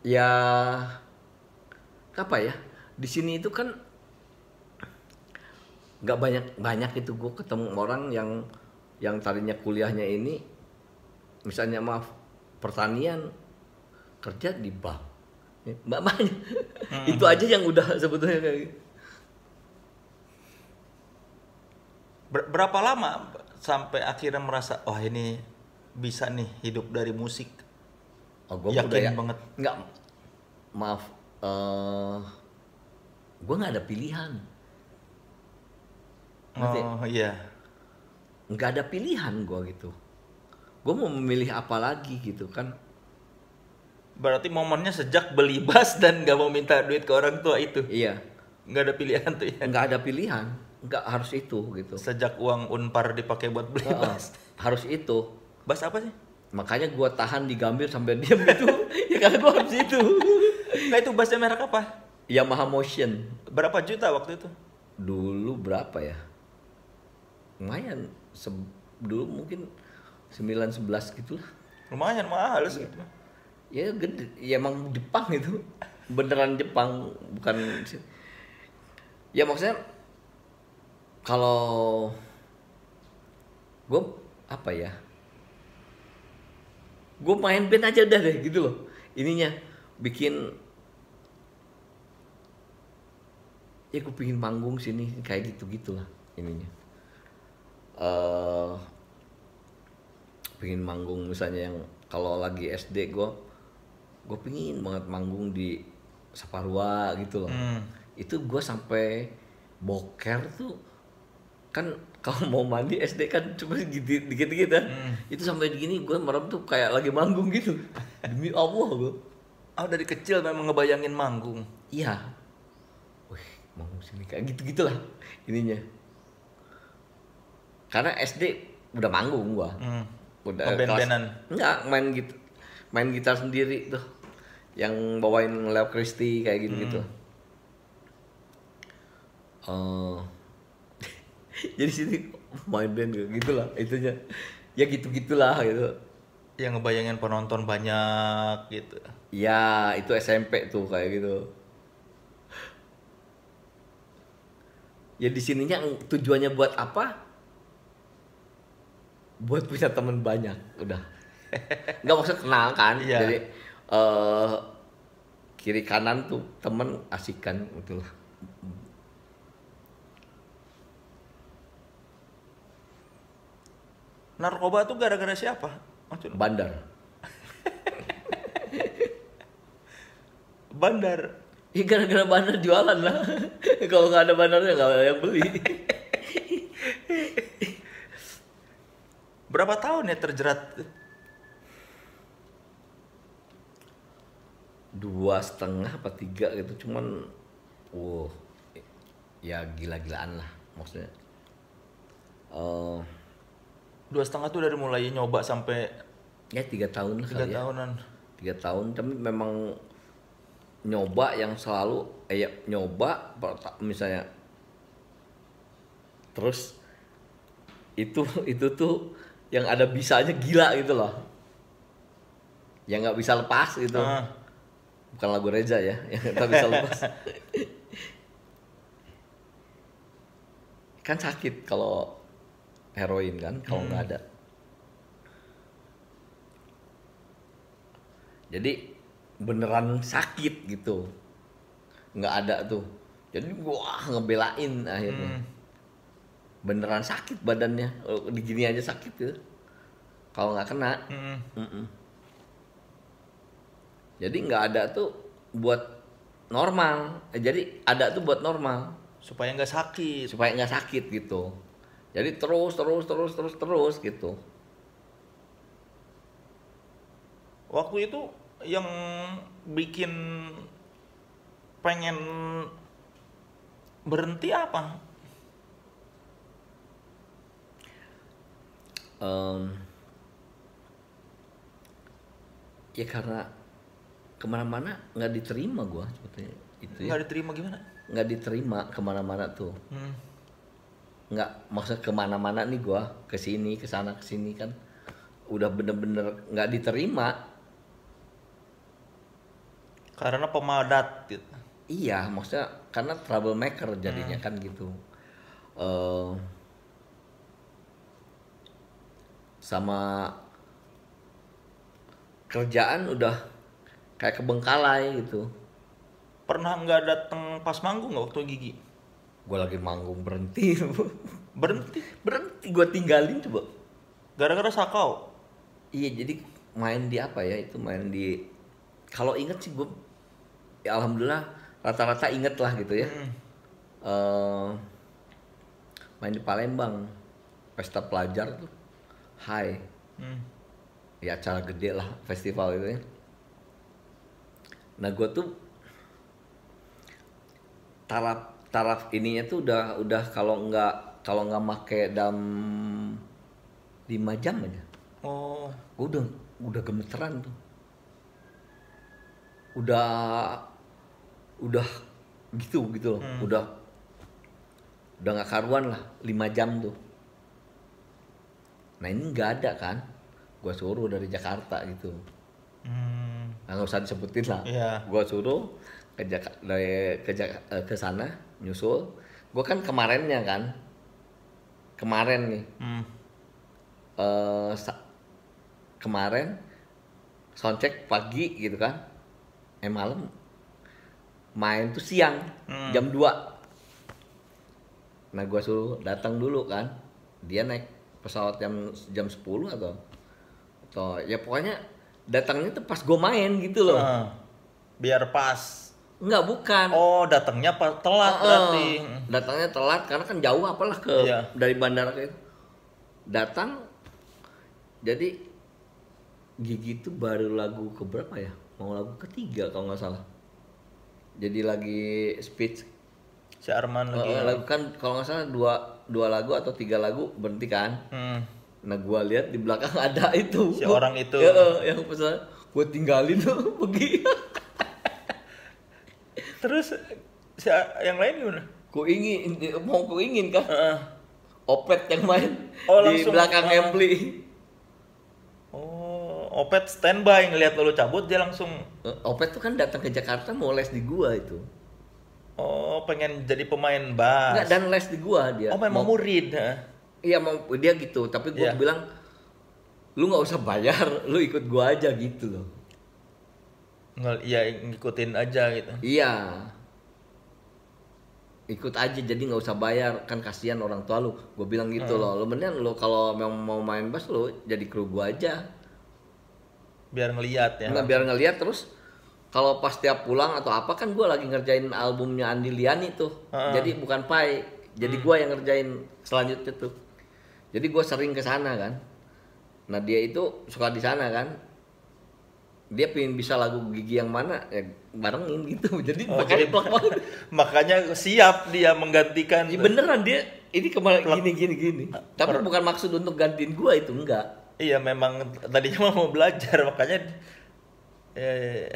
Speaker 1: Ya apa ya? Di sini itu kan nggak banyak banyak itu gue ketemu orang yang yang tadinya kuliahnya ini misalnya maaf pertanian kerja di bank banyak hmm. itu aja yang udah sebetulnya kayak gitu Ber berapa lama sampai akhirnya merasa wah oh, ini bisa nih hidup dari musik? Oh, gua Yakin budaya, banget. Enggak. Maaf. Uh, eh, gue nggak ada pilihan. Oh iya. Nggak ada pilihan gue gitu. Gue mau memilih apa lagi gitu kan? Berarti momennya sejak beli bas dan gak mau minta duit ke orang tua itu. Iya. Nggak ada pilihan tuh ya. Nggak ada pilihan nggak harus itu gitu. Sejak uang Unpar dipakai buat beli uh, bas. Harus itu. Bas apa sih? Makanya gua tahan di Gambir sampai diam gitu. ya karena gua harus itu. nah itu basnya merek apa? Yamaha Motion. Berapa juta waktu itu? Dulu berapa ya? Lumayan. Se dulu mungkin 9 11 gitulah. Lumayan mahal sih. itu iya. Ya gede, ya emang Jepang itu. Beneran Jepang bukan Ya maksudnya kalau gue apa ya gue main band aja udah deh gitu loh ininya bikin ya gue pingin manggung sini kayak gitu gitulah ininya uh, pingin manggung misalnya yang kalau lagi SD gue gue pingin banget manggung di Saparua gitu loh hmm. itu gue sampai boker tuh kan kalau mau mandi SD kan cuma dikit dikit gitu kan hmm. itu sampai gini gue merem tuh kayak lagi manggung gitu demi Allah gue oh ah, dari kecil memang ngebayangin manggung iya wih manggung sini kayak gitu gitulah ininya karena SD udah manggung gue hmm. udah ngeband enggak main gitu main gitar sendiri tuh yang bawain Leo Christie kayak gitu gitu hmm. uh, jadi sini main band gitu lah itunya ya gitu gitulah gitu yang ngebayangin penonton banyak gitu ya itu SMP tuh kayak gitu ya di sininya tujuannya buat apa buat punya temen banyak udah nggak maksud kenal kan iya. jadi uh, kiri kanan tuh temen asikan gitu lah narkoba tuh gara-gara siapa? Maksud bandar. bandar. Ya gara-gara bandar jualan lah. Kalau nggak ada bandarnya nggak ada yang beli. Berapa tahun ya terjerat? Dua setengah apa tiga gitu, cuman, wow, ya gila-gilaan lah maksudnya. Uh, dua setengah tuh dari mulai nyoba sampai ya tiga tahun tiga kali ya. tahunan ya. tiga tahun tapi memang nyoba yang selalu eh ya, nyoba misalnya terus itu itu tuh yang ada bisanya gila gitu loh yang nggak bisa lepas gitu ah. bukan lagu Reza ya yang nggak bisa lepas kan sakit kalau heroin kan kalau nggak hmm. ada jadi beneran sakit gitu nggak ada tuh jadi gua ngebelain akhirnya hmm. beneran sakit badannya oh, di gini aja sakit tuh gitu. kalau nggak kena hmm. Mm -mm. jadi nggak ada tuh buat normal eh, jadi ada tuh buat normal supaya nggak sakit supaya nggak sakit gitu jadi terus terus terus terus terus gitu. Waktu itu yang bikin pengen berhenti apa? Um, ya karena kemana-mana nggak diterima gue sebetulnya itu ya. Nggak diterima gimana? Nggak diterima kemana-mana tuh. Hmm nggak maksud kemana-mana nih gue sana ke sini kan udah bener-bener nggak diterima karena pemadat gitu. iya maksudnya karena troublemaker jadinya hmm. kan gitu uh, sama kerjaan udah kayak kebengkalai gitu pernah nggak datang pas manggung nggak waktu gigi gue lagi manggung berhenti berhenti berhenti gue tinggalin coba gara-gara sakau iya jadi main di apa ya itu main di kalau inget sih gue ya alhamdulillah rata-rata inget lah gitu ya hmm. uh, main di Palembang pesta pelajar tuh Hai hmm. ya acara gede lah festival itu ya nah gue tuh taraf taraf ininya tuh udah udah kalau nggak kalau nggak make dalam lima jam aja. Oh. Udah udah gemeteran tuh. Udah udah gitu gitu loh. Hmm. Udah udah nggak karuan lah lima jam tuh. Nah ini nggak ada kan? Gua suruh dari Jakarta gitu.
Speaker 2: Hmm.
Speaker 1: Nah, gak usah disebutin lah. Yeah. Gua suruh ke Jakarta dari ke, eh, ke sana nyusul gue kan kemarinnya kan kemarin nih hmm. uh, kemarin soundcheck pagi gitu kan eh malam main tuh siang hmm. jam 2 nah gue suruh datang dulu kan dia naik pesawat jam jam 10 atau atau ya pokoknya datangnya tuh pas gue main gitu loh uh, biar pas Enggak, bukan. Oh, datangnya telat uh -uh. berarti. Datangnya telat karena kan jauh apalah ke iya. dari bandara ke gitu. Datang jadi Gigi itu baru lagu ke berapa ya? Mau lagu ketiga kalau nggak salah. Jadi lagi speech si Arman lagi. lagu kan kalau nggak salah dua dua lagu atau tiga lagu berhenti kan. Hmm. Nah gua lihat di belakang ada itu. Si orang itu. Ya, yang pesan gua tinggalin tuh pergi. Terus yang lain gimana? Ku ingin mau ku ingin kan. Uh. Opet yang main oh, di belakang uh. Empli. Oh, Opet standby ngelihat lo cabut dia langsung eh, Opet tuh kan datang ke Jakarta mau les di gua itu. Oh, pengen jadi pemain bass. Nggak dan les di gua dia. Oh, memang mau, murid. Iya, mau dia gitu, tapi gua yeah. bilang lu nggak usah bayar, lu ikut gua aja gitu loh. Iya ngikutin aja gitu. Iya. Ikut aja jadi nggak usah bayar kan kasihan orang tua lu. Gue bilang gitu hmm. loh. Lu mendingan lu kalau memang mau main bass lu jadi kru gua aja. Biar ngelihat ya. Enggak biar ngelihat terus kalau pas tiap pulang atau apa kan gue lagi ngerjain albumnya Andi Liani tuh. Hmm. Jadi bukan Pai, jadi hmm. gue yang ngerjain selanjutnya tuh. Jadi gue sering ke sana kan. Nah dia itu suka di sana kan dia pengen bisa lagu gigi yang mana ya barengin gitu jadi oh, pakai plak makanya siap dia menggantikan ya beneran dia ini kemarin gini gini gini ah, tapi per... bukan maksud untuk gantiin gua itu enggak iya memang tadinya mau belajar makanya eh...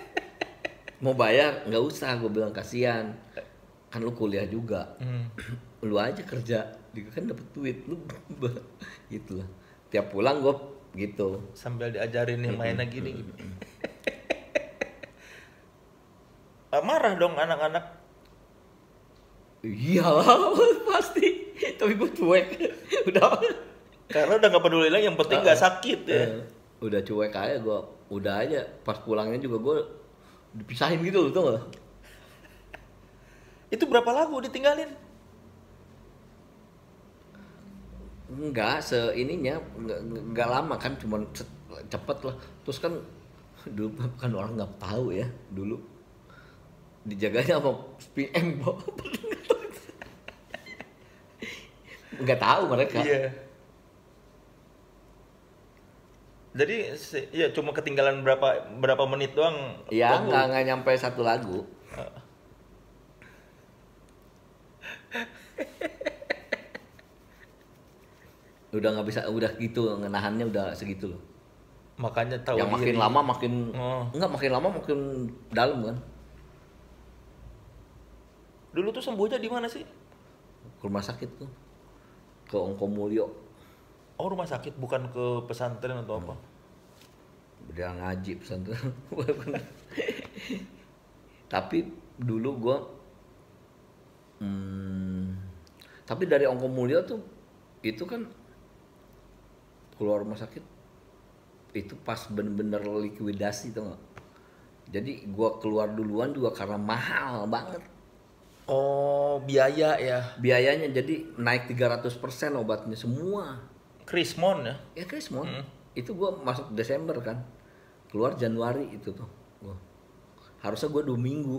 Speaker 1: mau bayar nggak usah gua bilang kasihan kan lu kuliah juga hmm. lu aja kerja kan dapet duit lu gitulah tiap pulang gua gitu sambil diajarin nih mainnya gini marah dong anak-anak Iya pasti tapi gue cuek udah karena udah gak peduli lagi yang penting gak ah, ah. sakit ya eh, udah cuek aja gue udah aja pas pulangnya juga gue dipisahin gitu loh tuh itu berapa lagu ditinggalin Enggak, seininya enggak, enggak lama kan cuman cepet lah. Terus kan dulu kan orang nggak tahu ya dulu dijaganya sama PM nggak tahu mereka iya. jadi ya cuma ketinggalan berapa berapa menit doang ya nggak nggak nyampe satu lagu udah nggak bisa udah gitu ngenahannya udah segitu loh makanya tahu yang makin lama makin oh. enggak makin lama makin dalam kan dulu tuh sembuhnya di mana sih ke rumah sakit tuh ke Ongkomulyo oh rumah sakit bukan ke pesantren atau hmm. apa udah ngaji pesantren tapi dulu gua hmm, tapi dari Ongkomulyo tuh itu kan keluar rumah sakit itu pas bener-bener likuidasi tuh jadi gua keluar duluan juga karena mahal banget oh biaya ya biayanya jadi naik 300% obatnya semua krismon ya ya krismon hmm. itu gua masuk Desember kan keluar Januari itu tuh gua. harusnya gua dua minggu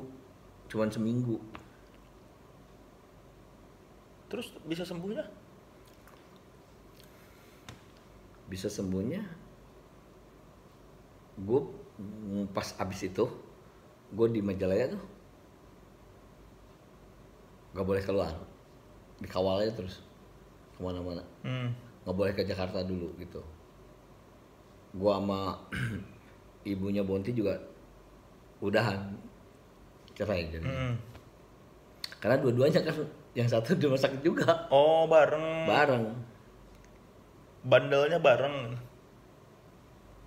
Speaker 1: cuman seminggu terus bisa sembuhnya bisa sembuhnya gue pas abis itu gue di Majalaya tuh nggak boleh keluar dikawalnya terus kemana-mana hmm. nggak hmm. boleh ke Jakarta dulu gitu gue sama ibunya Bonti juga udahan cerai jadi hmm. karena dua-duanya kan yang satu di rumah sakit juga oh bareng bareng bandelnya bareng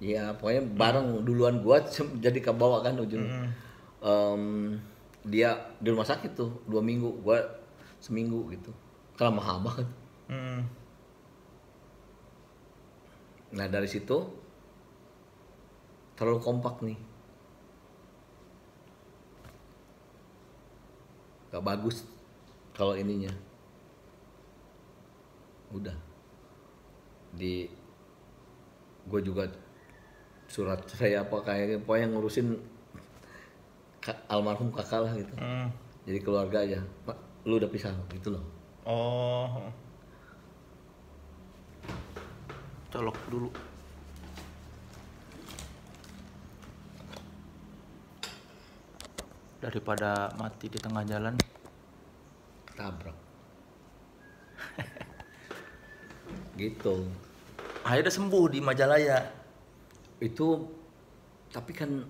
Speaker 1: ya pokoknya bareng duluan gua jadi kebawa kan ujung hmm. um, dia di rumah sakit tuh dua minggu gua seminggu gitu kalau mahal banget hmm. nah dari situ terlalu kompak nih gak bagus kalau ininya udah di gue juga surat saya apa kayak pokoknya yang ngurusin almarhum kakak lah gitu hmm. jadi keluarga aja pak lu udah pisah gitu loh oh colok dulu daripada mati di tengah jalan tabrak gitu akhirnya sembuh di Majalaya itu tapi kan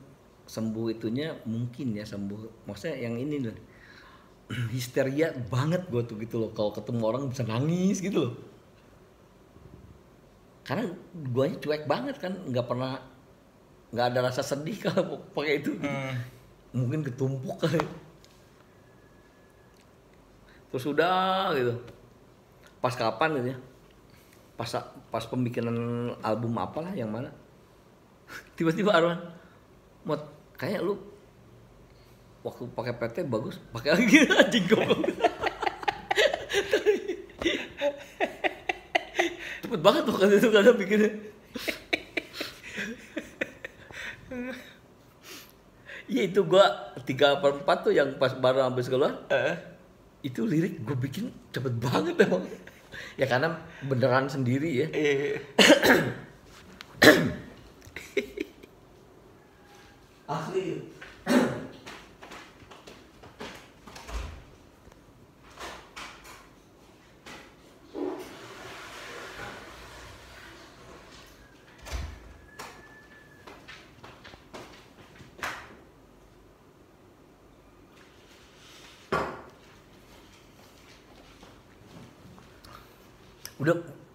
Speaker 1: sembuh itunya mungkin ya sembuh maksudnya yang ini loh histeria banget gue tuh gitu loh kalau ketemu orang bisa nangis gitu loh karena guanya cuek banget kan nggak pernah nggak ada rasa sedih kalau pakai itu hmm. mungkin ketumpuk kali terus udah gitu pas kapan gitu ya pas pas pembikinan album apalah yang mana tiba-tiba Arwan mot kayak lu waktu pakai PT bagus pakai lagi anjing goblok cepet banget tuh kan itu kadang bikinnya Iya itu gua tiga per empat tuh yang pas baru habis keluar. Uh. Itu lirik gua bikin cepet banget emang ya karena beneran sendiri ya iya. asli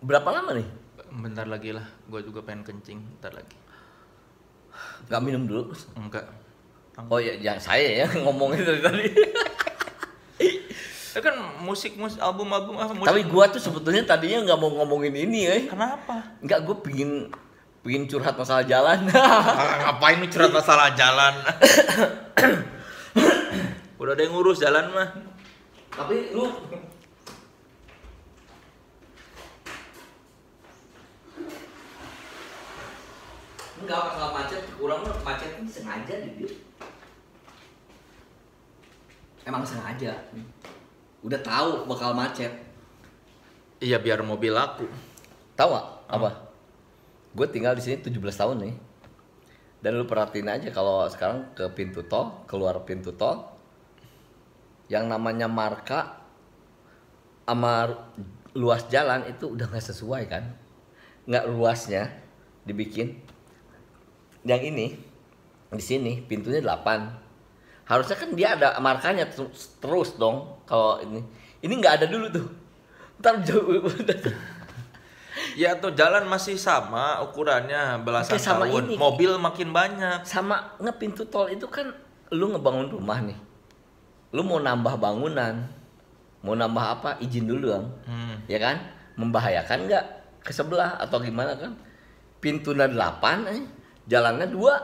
Speaker 1: Berapa lama nih? Bentar lagi lah, gue juga pengen kencing, bentar lagi. Gak minum dulu? Enggak. Oh iya, ya, jangan saya ya ngomongin dari tadi. Itu ya kan musik musik album album ah, apa musik. Tapi gue tuh sebetulnya tadinya nggak mau ngomongin ini ya. Kenapa? Nggak gue pingin pingin curhat masalah jalan. Ah, ngapain nih curhat masalah jalan? Udah ada yang ngurus jalan mah. Tapi lu Enggak masalah macet, kurang macet ini sengaja gitu. Emang sengaja. Udah tahu bakal macet. Iya biar mobil laku. Tahu gak? Hmm. Apa? Gue tinggal di sini 17 tahun nih. Dan lu perhatiin aja kalau sekarang ke pintu tol, keluar pintu tol, yang namanya marka amar luas jalan itu udah nggak sesuai kan? Nggak luasnya dibikin yang ini di sini pintunya 8 harusnya kan dia ada markanya terus, terus dong kalau ini ini nggak ada dulu tuh ntar jauh ya tuh jalan masih sama ukurannya belasan Oke, sama tahun ini, mobil makin banyak sama pintu tol itu kan lu ngebangun rumah nih lu mau nambah bangunan mau nambah apa izin dulu dong hmm. ya kan membahayakan nggak ke sebelah atau gimana kan Pintunya delapan. eh jalannya dua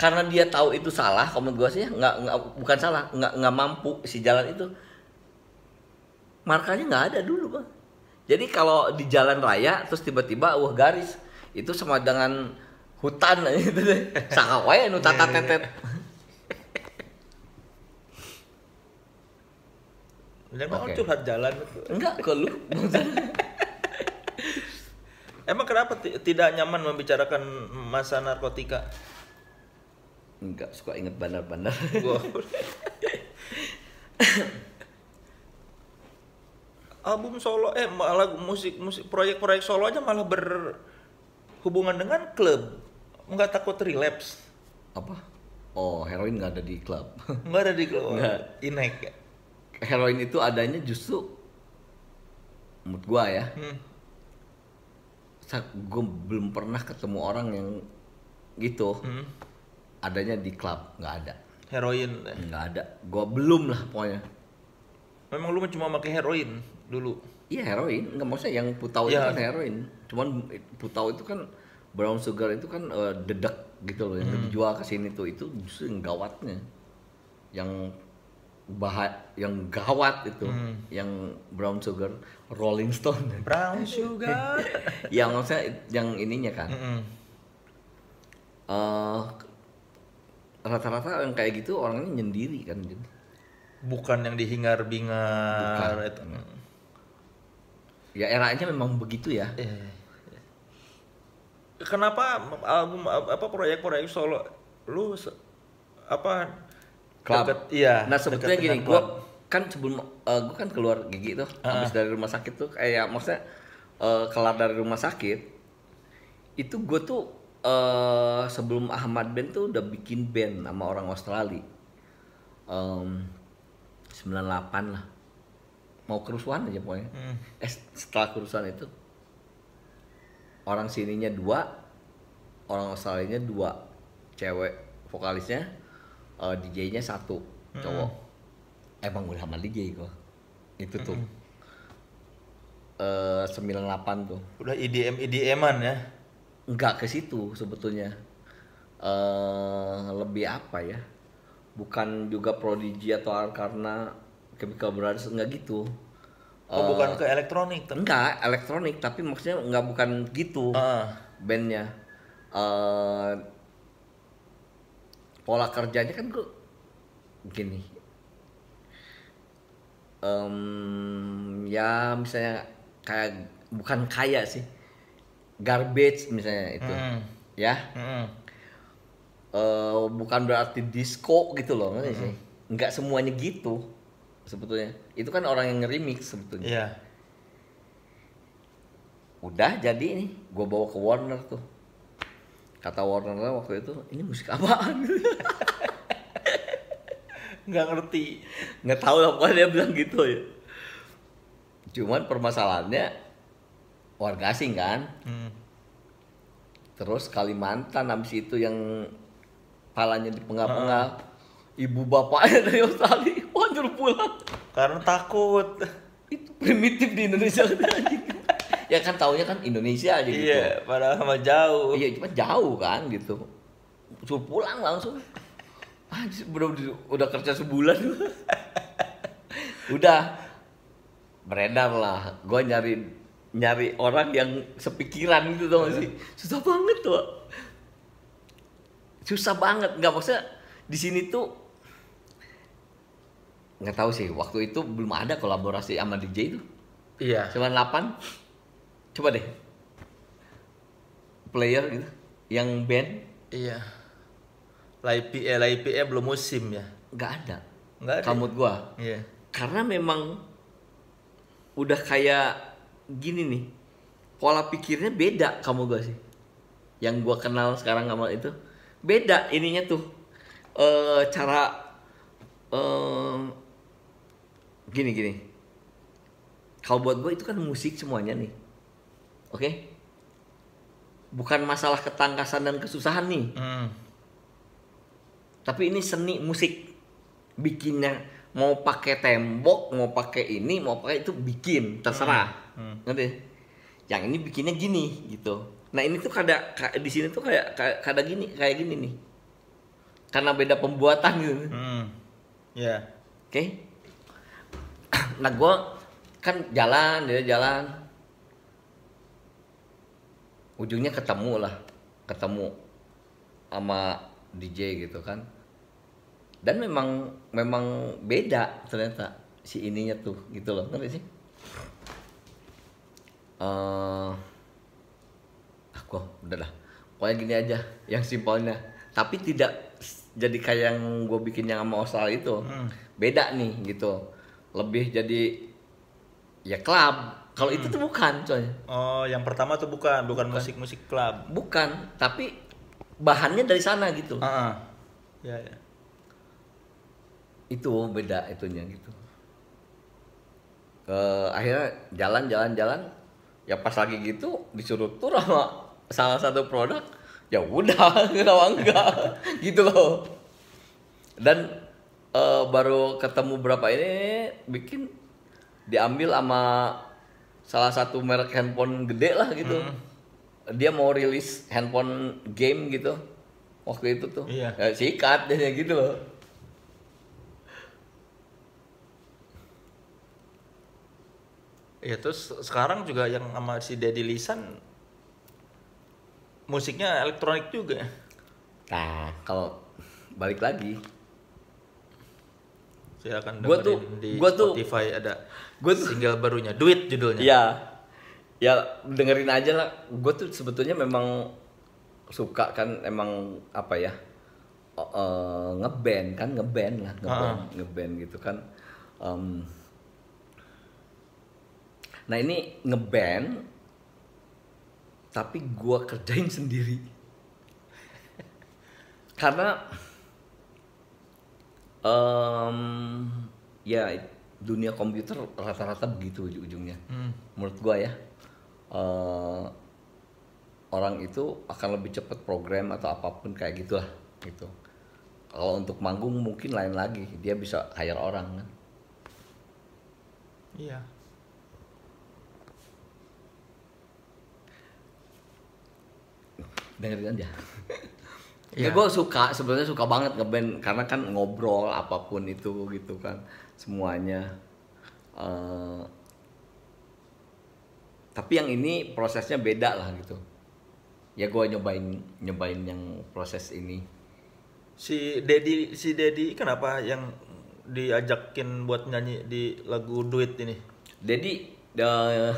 Speaker 1: karena dia tahu itu salah komen gue sih nggak, bukan salah nggak nggak mampu si jalan itu markanya nggak ada dulu bang jadi kalau di jalan raya terus tiba-tiba wah garis itu sama dengan hutan gitu deh. sakawaya nu tata iya, iya, tetet. Jangan iya. mau curhat jalan. Enggak, ke lu. Emang kenapa tidak nyaman membicarakan masa narkotika? Enggak suka inget bandar-bandar. Album solo eh malah musik musik proyek-proyek solo aja malah berhubungan dengan klub. Enggak takut relapse. Apa? Oh, heroin nggak ada di klub. Nggak ada di klub. Nggak. Inek. Ya? Heroin itu adanya justru mood gua ya. Hmm gue belum pernah ketemu orang yang gitu hmm. adanya di klub nggak ada heroin nggak ada gue belum lah pokoknya memang lu cuma pakai heroin dulu iya heroin nggak maksudnya yang putau ya. itu iya. kan heroin cuman putau itu kan brown sugar itu kan uh, eh, dedak gitu loh yang hmm. dijual ke sini tuh itu justru yang gawatnya yang bahaya yang gawat itu hmm. yang brown sugar Rolling Stone Brown Sugar yang maksudnya yang ininya kan mm-hmm. uh, rata-rata yang kayak gitu orangnya nyendiri kan jadi bukan yang dihingar-bingar itu ya eranya memang begitu ya eh. kenapa album apa proyek-proyek solo lu apa
Speaker 2: Club. Deket, iya. Nah sebetulnya gini, gue
Speaker 1: kan sebelum uh, eh, gue kan keluar gigi tuh uh habis dari rumah sakit tuh kayak maksudnya uh, kelar dari rumah sakit itu gue tuh uh, sebelum Ahmad Ben tuh udah bikin band sama orang Australia um, 98 lah mau kerusuhan aja pokoknya hmm. eh setelah kerusuhan itu orang sininya dua orang nya dua cewek vokalisnya uh, DJ-nya satu hmm. cowok hmm emang udah sama DJ kok itu tuh mm -hmm. uh, 98 tuh udah IDM e IDMan e ya nggak ke situ sebetulnya uh, lebih apa ya bukan juga prodigy atau karena chemical brothers nggak gitu oh eh, bukan ke elektronik tapi... enggak elektronik tapi maksudnya nggak bukan gitu uh. bandnya uh, pola kerjanya kan gue gini um, ya misalnya kayak bukan kaya sih garbage misalnya itu mm. ya mm. Uh, bukan berarti disco gitu loh nggak sih hmm. nggak semuanya gitu sebetulnya itu kan orang yang ngerimix sebetulnya yeah. udah jadi nih gue bawa ke Warner tuh kata Warner waktu itu ini musik apaan nggak ngerti nggak tahu lah pokoknya dia bilang gitu ya cuman permasalahannya warga asing kan hmm. terus Kalimantan habis itu yang palanya pengap-pengap uh. ibu bapaknya dari Australia wajar pulang karena takut itu primitif di Indonesia ya kan taunya kan Indonesia aja gitu iya padahal sama jauh iya cuma jauh kan gitu suruh pulang langsung bro, udah kerja sebulan udah beredar lah gue nyari nyari orang yang sepikiran gitu tau gak sih iya. susah banget tuh susah banget nggak maksudnya di sini tuh nggak tahu sih waktu itu belum ada kolaborasi sama DJ itu iya cuma 8 coba deh player gitu yang band iya Laipi eh eh belum musim ya. Gak ada. Kamu ada. Ya? Kamut gua. Iya. Yeah. Karena memang udah kayak gini nih. Pola pikirnya beda kamu gua sih. Yang gua kenal sekarang sama itu beda ininya tuh. Eh, cara eh, gini gini. Kalau buat gua itu kan musik semuanya nih. Oke? Okay? Bukan masalah ketangkasan dan kesusahan nih. Hmm tapi ini seni musik bikinnya mau pakai tembok mau pakai ini mau pakai itu bikin terserah hmm. Hmm. ngerti yang ini bikinnya gini gitu nah ini tuh kada di sini tuh kayak kada gini kayak gini nih karena beda pembuatan gitu hmm. ya yeah. oke okay? nah gua kan jalan dia jalan ujungnya ketemu lah ketemu sama DJ gitu kan dan memang memang beda ternyata si ininya tuh gitu loh ngerti sih uh, aku udah lah pokoknya gini aja yang simpelnya tapi tidak jadi kayak yang gue bikin yang sama Osal itu hmm. beda nih gitu lebih jadi ya club kalau hmm. itu tuh bukan coy oh yang pertama tuh bukan bukan musik musik club bukan tapi bahannya dari sana gitu uh ah, -huh. Ah. ya, ya. itu beda itunya gitu uh, akhirnya jalan jalan jalan ya pas lagi gitu disuruh tur sama salah satu produk ya udah kenapa enggak gitu loh dan uh, baru ketemu berapa ini bikin diambil sama salah satu merek handphone gede lah gitu hmm dia mau rilis handphone game gitu waktu itu tuh iya. ya, sikat gitu loh ya terus sekarang juga yang sama si Daddy Lisan musiknya elektronik juga ya? nah kalau balik lagi saya gua tuh di gua Spotify tuh, ada gue tuh single barunya duit judulnya ya ya dengerin aja lah gue tuh sebetulnya memang suka kan emang apa ya uh, e, ngeband kan ngeband lah ngeband uh. Ah. ngeband gitu kan um, nah ini ngeband tapi gue kerjain sendiri karena um, ya dunia komputer rata-rata begitu ujung-ujungnya hmm. menurut gue ya uh, orang itu akan lebih cepat program atau apapun kayak gitulah gitu kalau untuk manggung mungkin lain lagi dia bisa hire orang kan iya dengerin aja Ya. ya gue suka sebenarnya suka banget ngeband karena kan ngobrol apapun itu gitu kan semuanya uh, tapi yang ini prosesnya beda lah gitu ya gue nyobain nyobain yang proses ini si Dedi si Dedi kenapa yang diajakin buat nyanyi di lagu duit ini Dedi uh,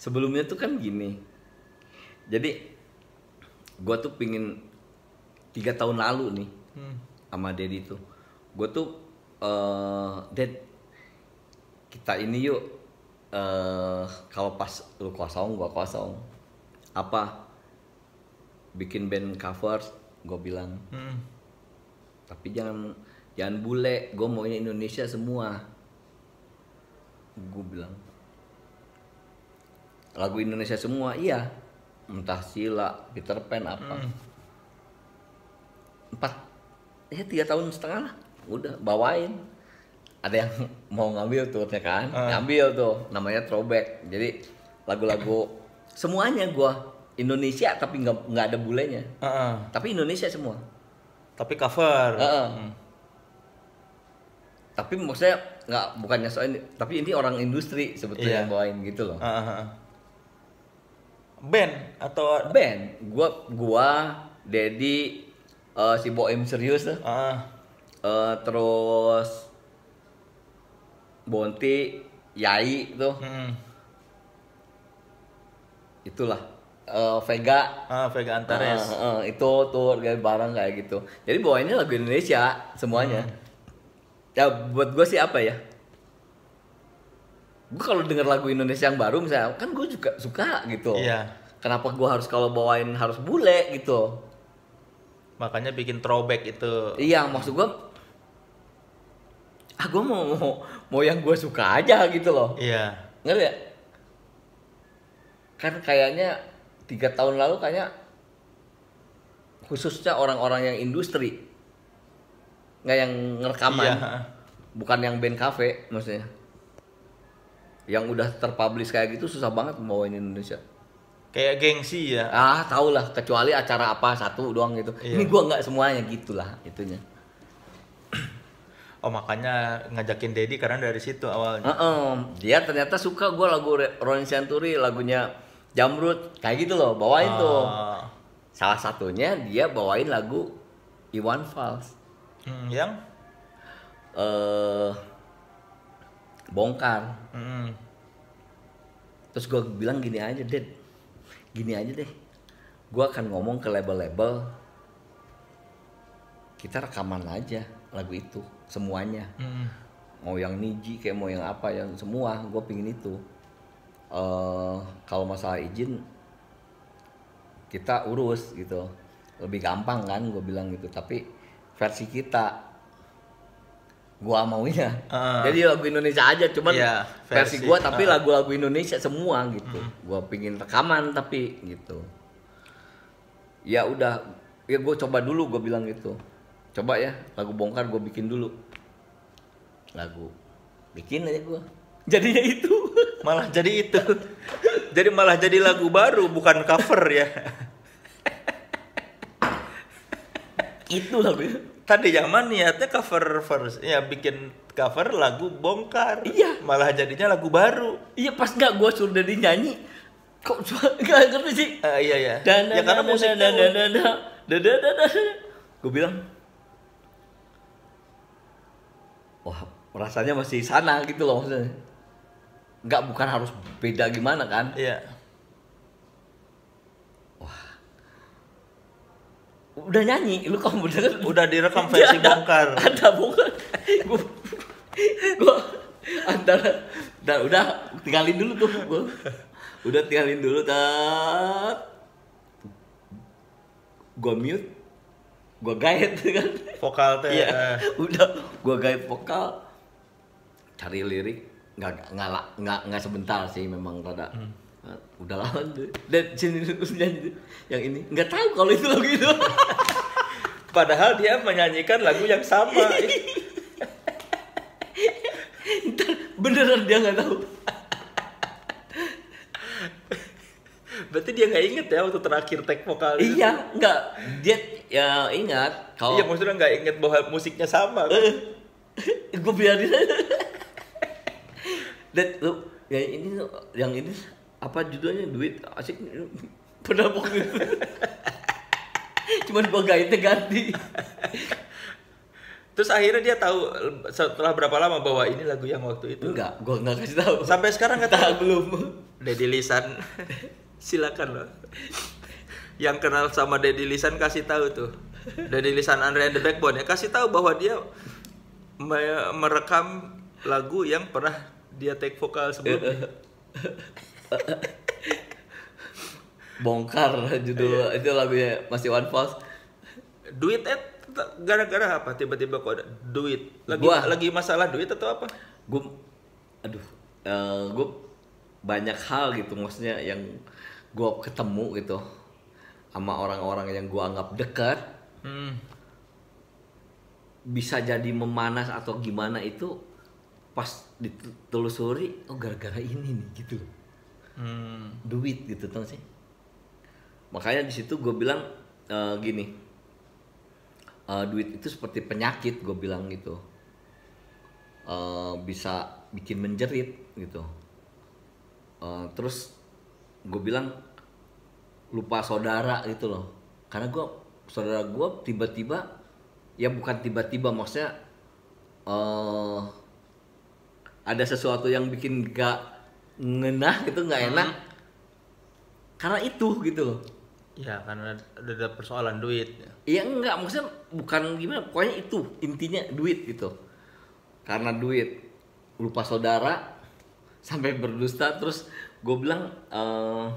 Speaker 1: sebelumnya tuh kan gini jadi gue tuh pingin tiga tahun lalu nih hmm. sama Dedi tuh gue tuh uh, Ded kita ini yuk uh, kalau pas lu kosong gua kosong apa bikin band cover gue bilang hmm. tapi jangan jangan bule gue maunya Indonesia semua gue bilang lagu Indonesia semua iya entah sila Peter Pan apa hmm. empat ya tiga tahun setengah lah udah bawain ada yang mau ngambil tuh, ya kan uh. ngambil tuh namanya throwback jadi lagu-lagu semuanya gua Indonesia tapi nggak nggak ada bulenya uh -uh. tapi Indonesia semua tapi cover uh -uh. Hmm. tapi maksudnya nggak bukannya soal ini tapi ini orang industri sebetulnya yeah. yang bawain gitu loh uh -huh. band atau band gua gua Dedi uh, si Boim serius tuh uh. Uh, terus Bonti Yai tuh hmm. itulah uh, Vega ah, Vega Antares uh, uh, itu tuh barang kayak gitu jadi bawainnya lagu Indonesia semuanya hmm. ya buat gue sih apa ya gue kalau denger lagu Indonesia yang baru misalnya kan gue juga suka gitu iya. kenapa gue harus kalau bawain harus bule gitu makanya bikin throwback itu iya maksud gue ah gue mau, mau mau yang gue suka aja gitu loh iya ngerti ya kan kayaknya tiga tahun lalu kayaknya khususnya orang-orang yang industri nggak yang ngerekaman iya. bukan yang band cafe maksudnya yang udah terpublish kayak gitu susah banget membawain Indonesia kayak gengsi ya ah tau lah kecuali acara apa satu doang gitu iya. ini gue nggak semuanya gitulah itunya Oh makanya ngajakin Dedi karena dari situ awalnya. Uh -uh. Dia ternyata suka gue lagu Rolling Century, lagunya Jamrud kayak gitu loh, bawain uh. tuh. Ah. Salah satunya dia bawain lagu Iwan Fals. Hmm, yang? Eh uh, bongkar. Hmm. Terus gue bilang gini aja, Ded. Gini aja deh. Gue akan ngomong ke label-label. Kita rekaman aja lagu itu semuanya hmm. mau yang niji kayak mau yang apa yang semua gue pingin itu uh, kalau masalah izin kita urus gitu lebih gampang kan gue bilang gitu tapi versi kita gue maunya. Uh, Jadi lagu Indonesia aja, cuman yeah, versi, versi gua tapi ah. lagu-lagu uh, Indonesia semua gitu. -hmm. gua pingin rekaman tapi gitu. Ya udah, ya gue coba dulu gue bilang gitu coba ya lagu bongkar gue bikin dulu lagu bikin aja gue jadinya itu malah jadi itu jadi malah jadi lagu baru bukan cover ya itu lagu tadi zaman niatnya cover first ya bikin cover lagu bongkar iya malah jadinya lagu baru iya pas nggak gue suruh dari nyanyi kok nggak ngerti sih uh, iya iya dan ya karena musiknya gue bilang wah rasanya masih sana gitu loh maksudnya nggak bukan harus beda gimana kan iya wah udah nyanyi lu kok udah udah direkam versi ada, bongkar ada bongkar gue antara dan udah tinggalin dulu tuh gua udah tinggalin dulu tat gue mute gua gaet kan vokal teh ya, udah gua gaet vokal cari lirik nggak nggak nggak nggak sebentar sih memang rada hmm. Eh, udah lama tuh dan sini nyanyi yang ini nggak tahu kalau itu lagu itu padahal dia menyanyikan lagu yang sama Ntar beneran dia nggak tahu Berarti dia nggak inget ya waktu terakhir tag vokal. Iya, nggak. Dia ya ingat. Kalau iya maksudnya nggak inget bahwa musiknya sama. Kan? Eh, gue biarin aja. Dan lu yang ini yang ini apa judulnya duit asik pernah Cuma Cuman gua gaitnya ganti. Terus akhirnya dia tahu setelah berapa lama bahwa ini lagu yang waktu itu? Enggak, gua enggak kasih tahu. Sampai sekarang enggak tahu nah, belum. di Lisan silakan loh yang kenal sama Deddy Lisan kasih tahu tuh Deddy Lisan Andre and the Backbone ya kasih tahu bahwa dia me- merekam lagu yang pernah dia take vokal sebelumnya bongkar judul iya. itu lagunya masih one false duit eh gara-gara apa tiba-tiba kok ada duit lagi gua, lagi masalah duit atau apa gue aduh uh, eh, gue banyak hal gitu maksudnya yang gue ketemu gitu sama orang-orang yang gue anggap dekat hmm. bisa jadi memanas atau gimana itu pas ditelusuri oh gara-gara ini nih gitu hmm. duit gitu tau sih makanya di situ gue bilang e, gini e, duit itu seperti penyakit gue bilang gitu e, bisa bikin menjerit gitu e, terus gue bilang lupa saudara gitu loh karena gue saudara gue tiba-tiba ya bukan tiba-tiba maksudnya uh, ada sesuatu yang bikin gak ngenah gitu nggak hmm. enak karena itu gitu loh ya karena ada, ada persoalan duit iya enggak maksudnya bukan gimana pokoknya itu intinya duit gitu karena duit lupa saudara sampai berdusta terus gue bilang uh,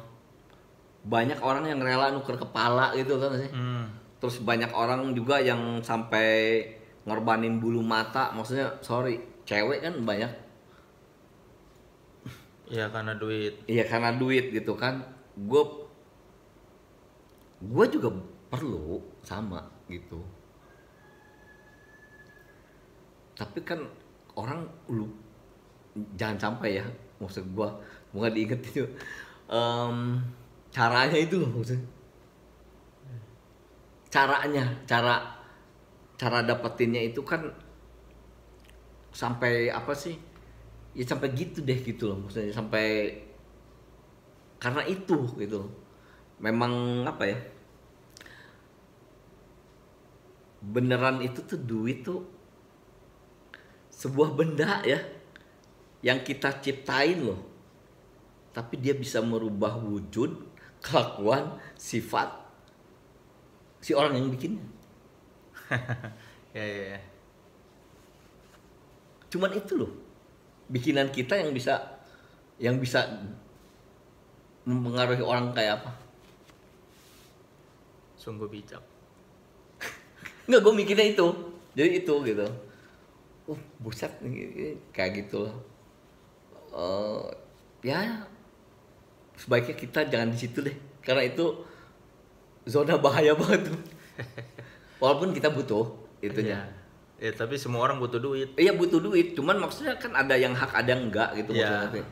Speaker 1: banyak orang yang rela nuker kepala gitu kan sih hmm. terus banyak orang juga yang sampai ngorbanin bulu mata maksudnya sorry cewek kan banyak iya karena duit iya karena duit gitu kan gue gue juga perlu sama gitu tapi kan orang lu jangan sampai ya maksud gue bukan diinget itu um, caranya itu loh maksudnya caranya cara cara dapetinnya itu kan sampai apa sih ya sampai gitu deh gitu loh maksudnya sampai karena itu gitu memang apa ya beneran itu tuh duit tuh sebuah benda ya yang kita ciptain loh tapi dia bisa merubah wujud, kelakuan, sifat si orang yang bikinnya. ya, ya, ya. Cuman itu loh, bikinan kita yang bisa yang bisa mempengaruhi orang kayak apa. Sungguh bijak. Enggak, gue mikirnya itu. Jadi itu gitu. uh buset kayak gitu loh. Uh, eh, ya sebaiknya kita jangan di situ deh karena itu zona bahaya banget tuh walaupun kita butuh itunya ya. ya tapi semua orang butuh duit iya butuh duit cuman maksudnya kan ada yang hak ada yang enggak gitu ya. maksudnya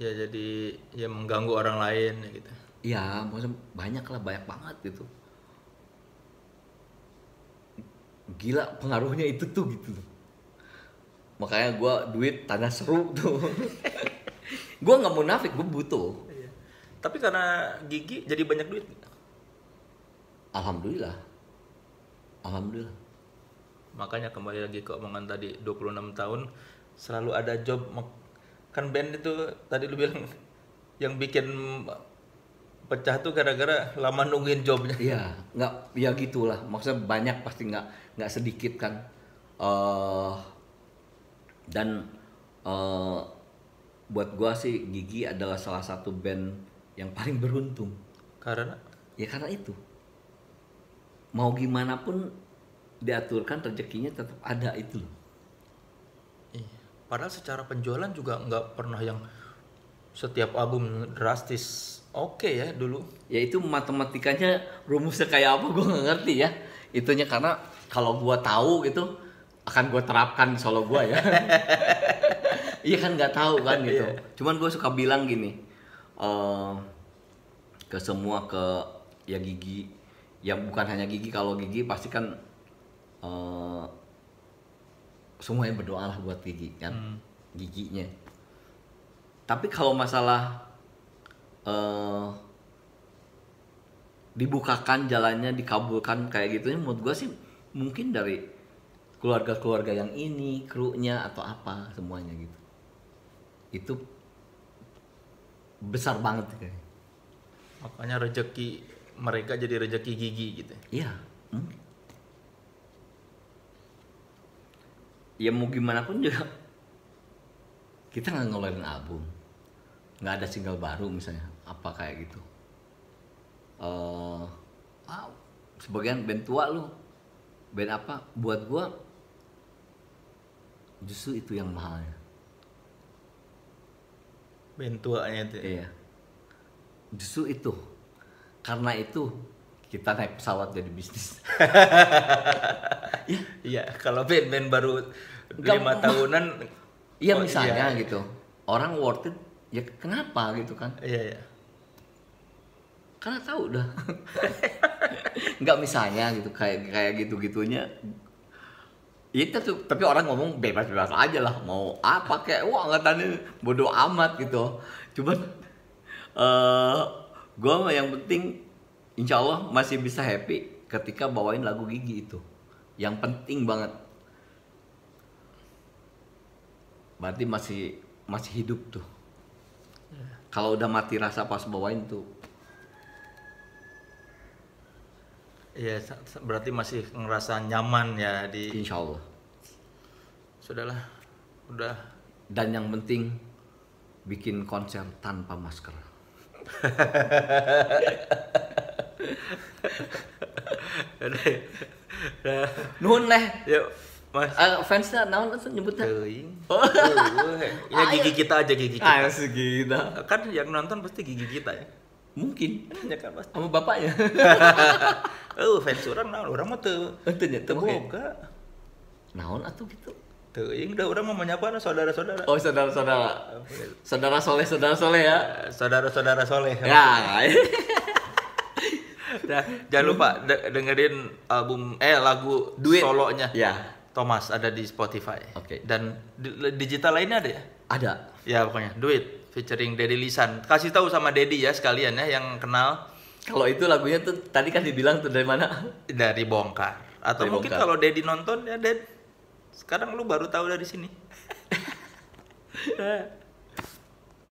Speaker 1: ya jadi ya mengganggu orang lain ya gitu iya maksudnya banyak lah banyak banget gitu gila pengaruhnya itu tuh gitu makanya gue duit tanah seru tuh gue nggak mau nafik, gue butuh iya. tapi karena gigi jadi banyak duit alhamdulillah alhamdulillah makanya kembali lagi ke omongan tadi 26 tahun selalu ada job kan band itu tadi lu bilang yang bikin pecah tuh gara-gara lama nungguin jobnya iya nggak ya gitulah maksudnya banyak pasti nggak nggak sedikit kan uh, dan uh, buat gua sih Gigi adalah salah satu band yang paling beruntung. Karena? Ya karena itu. Mau gimana pun diaturkan rezekinya tetap ada itu loh. Iya. Padahal secara penjualan juga nggak pernah yang setiap album drastis oke okay ya dulu. Ya itu matematikanya rumusnya kayak apa gue nggak ngerti ya. Itunya karena kalau gue tahu gitu akan gue terapkan solo gue ya. iya kan nggak tahu kan iya. gitu cuman gue suka bilang gini uh, ke semua ke ya gigi ya bukan hanya gigi kalau gigi pasti kan uh, eh, semuanya berdoalah buat gigi kan hmm. giginya tapi kalau masalah uh, dibukakan jalannya dikabulkan kayak gitu menurut gue sih mungkin dari keluarga-keluarga yang ini krunya atau apa semuanya gitu itu besar banget Makanya rezeki mereka jadi rezeki gigi gitu. Iya. Hmm. Ya mau gimana pun juga kita nggak ngeluarin album, nggak ada single baru misalnya, apa kayak gitu. Uh, eh, wow, ah, sebagian band tua lu, band apa? Buat gua justru itu yang mahalnya bentuanya itu iya justru itu karena itu kita naik pesawat jadi bisnis ya iya kalau band-band baru lima tahunan iya oh, misalnya iya. gitu orang worth it ya kenapa gitu kan iya iya karena tahu udah nggak misalnya gitu kayak kayak gitu gitunya itu tuh tapi orang ngomong bebas-bebas aja lah mau apa kayak wah angkatannya bodoh amat gitu cuman uh, eh, gue yang penting insya Allah masih bisa happy ketika bawain lagu gigi itu yang penting banget berarti masih masih hidup tuh iya. kalau udah mati rasa pas bawain tuh Iya, berarti masih ngerasa nyaman ya di Insya Allah. Sudahlah, udah. Dan yang penting bikin konser tanpa masker. Nuhun leh. Yuk. Mas. Uh, fansnya naon tuh nyebutnya? Teuing. Oh. oh
Speaker 2: iya. ya gigi kita aja gigi kita. Ah,
Speaker 1: kita. Kan yang nonton pasti gigi kita ya mungkin hanya pasti kan, sama bapaknya oh fans orang nah orang mah tentunya te okay. Oh, boga naon atau gitu Tuh, yang udah orang mau menyapa saudara-saudara. Oh, saudara-saudara. Saudara soleh, saudara soleh ya. Saudara-saudara soleh. Ya. nah, jangan lupa de dengerin album eh lagu Duit. solonya. Ya. Thomas ada di Spotify. Oke. Okay. Dan digital lainnya ada ya? Ada. Ya, pokoknya Duit featuring Dedi Lisan. Kasih tahu sama Dedi ya sekalian ya yang kenal. Kalau itu lagunya tuh tadi kan dibilang tuh dari mana? Dari Bongkar. Atau dari mungkin kalau Dedi nonton ya Ded. Sekarang lu baru tahu dari sini.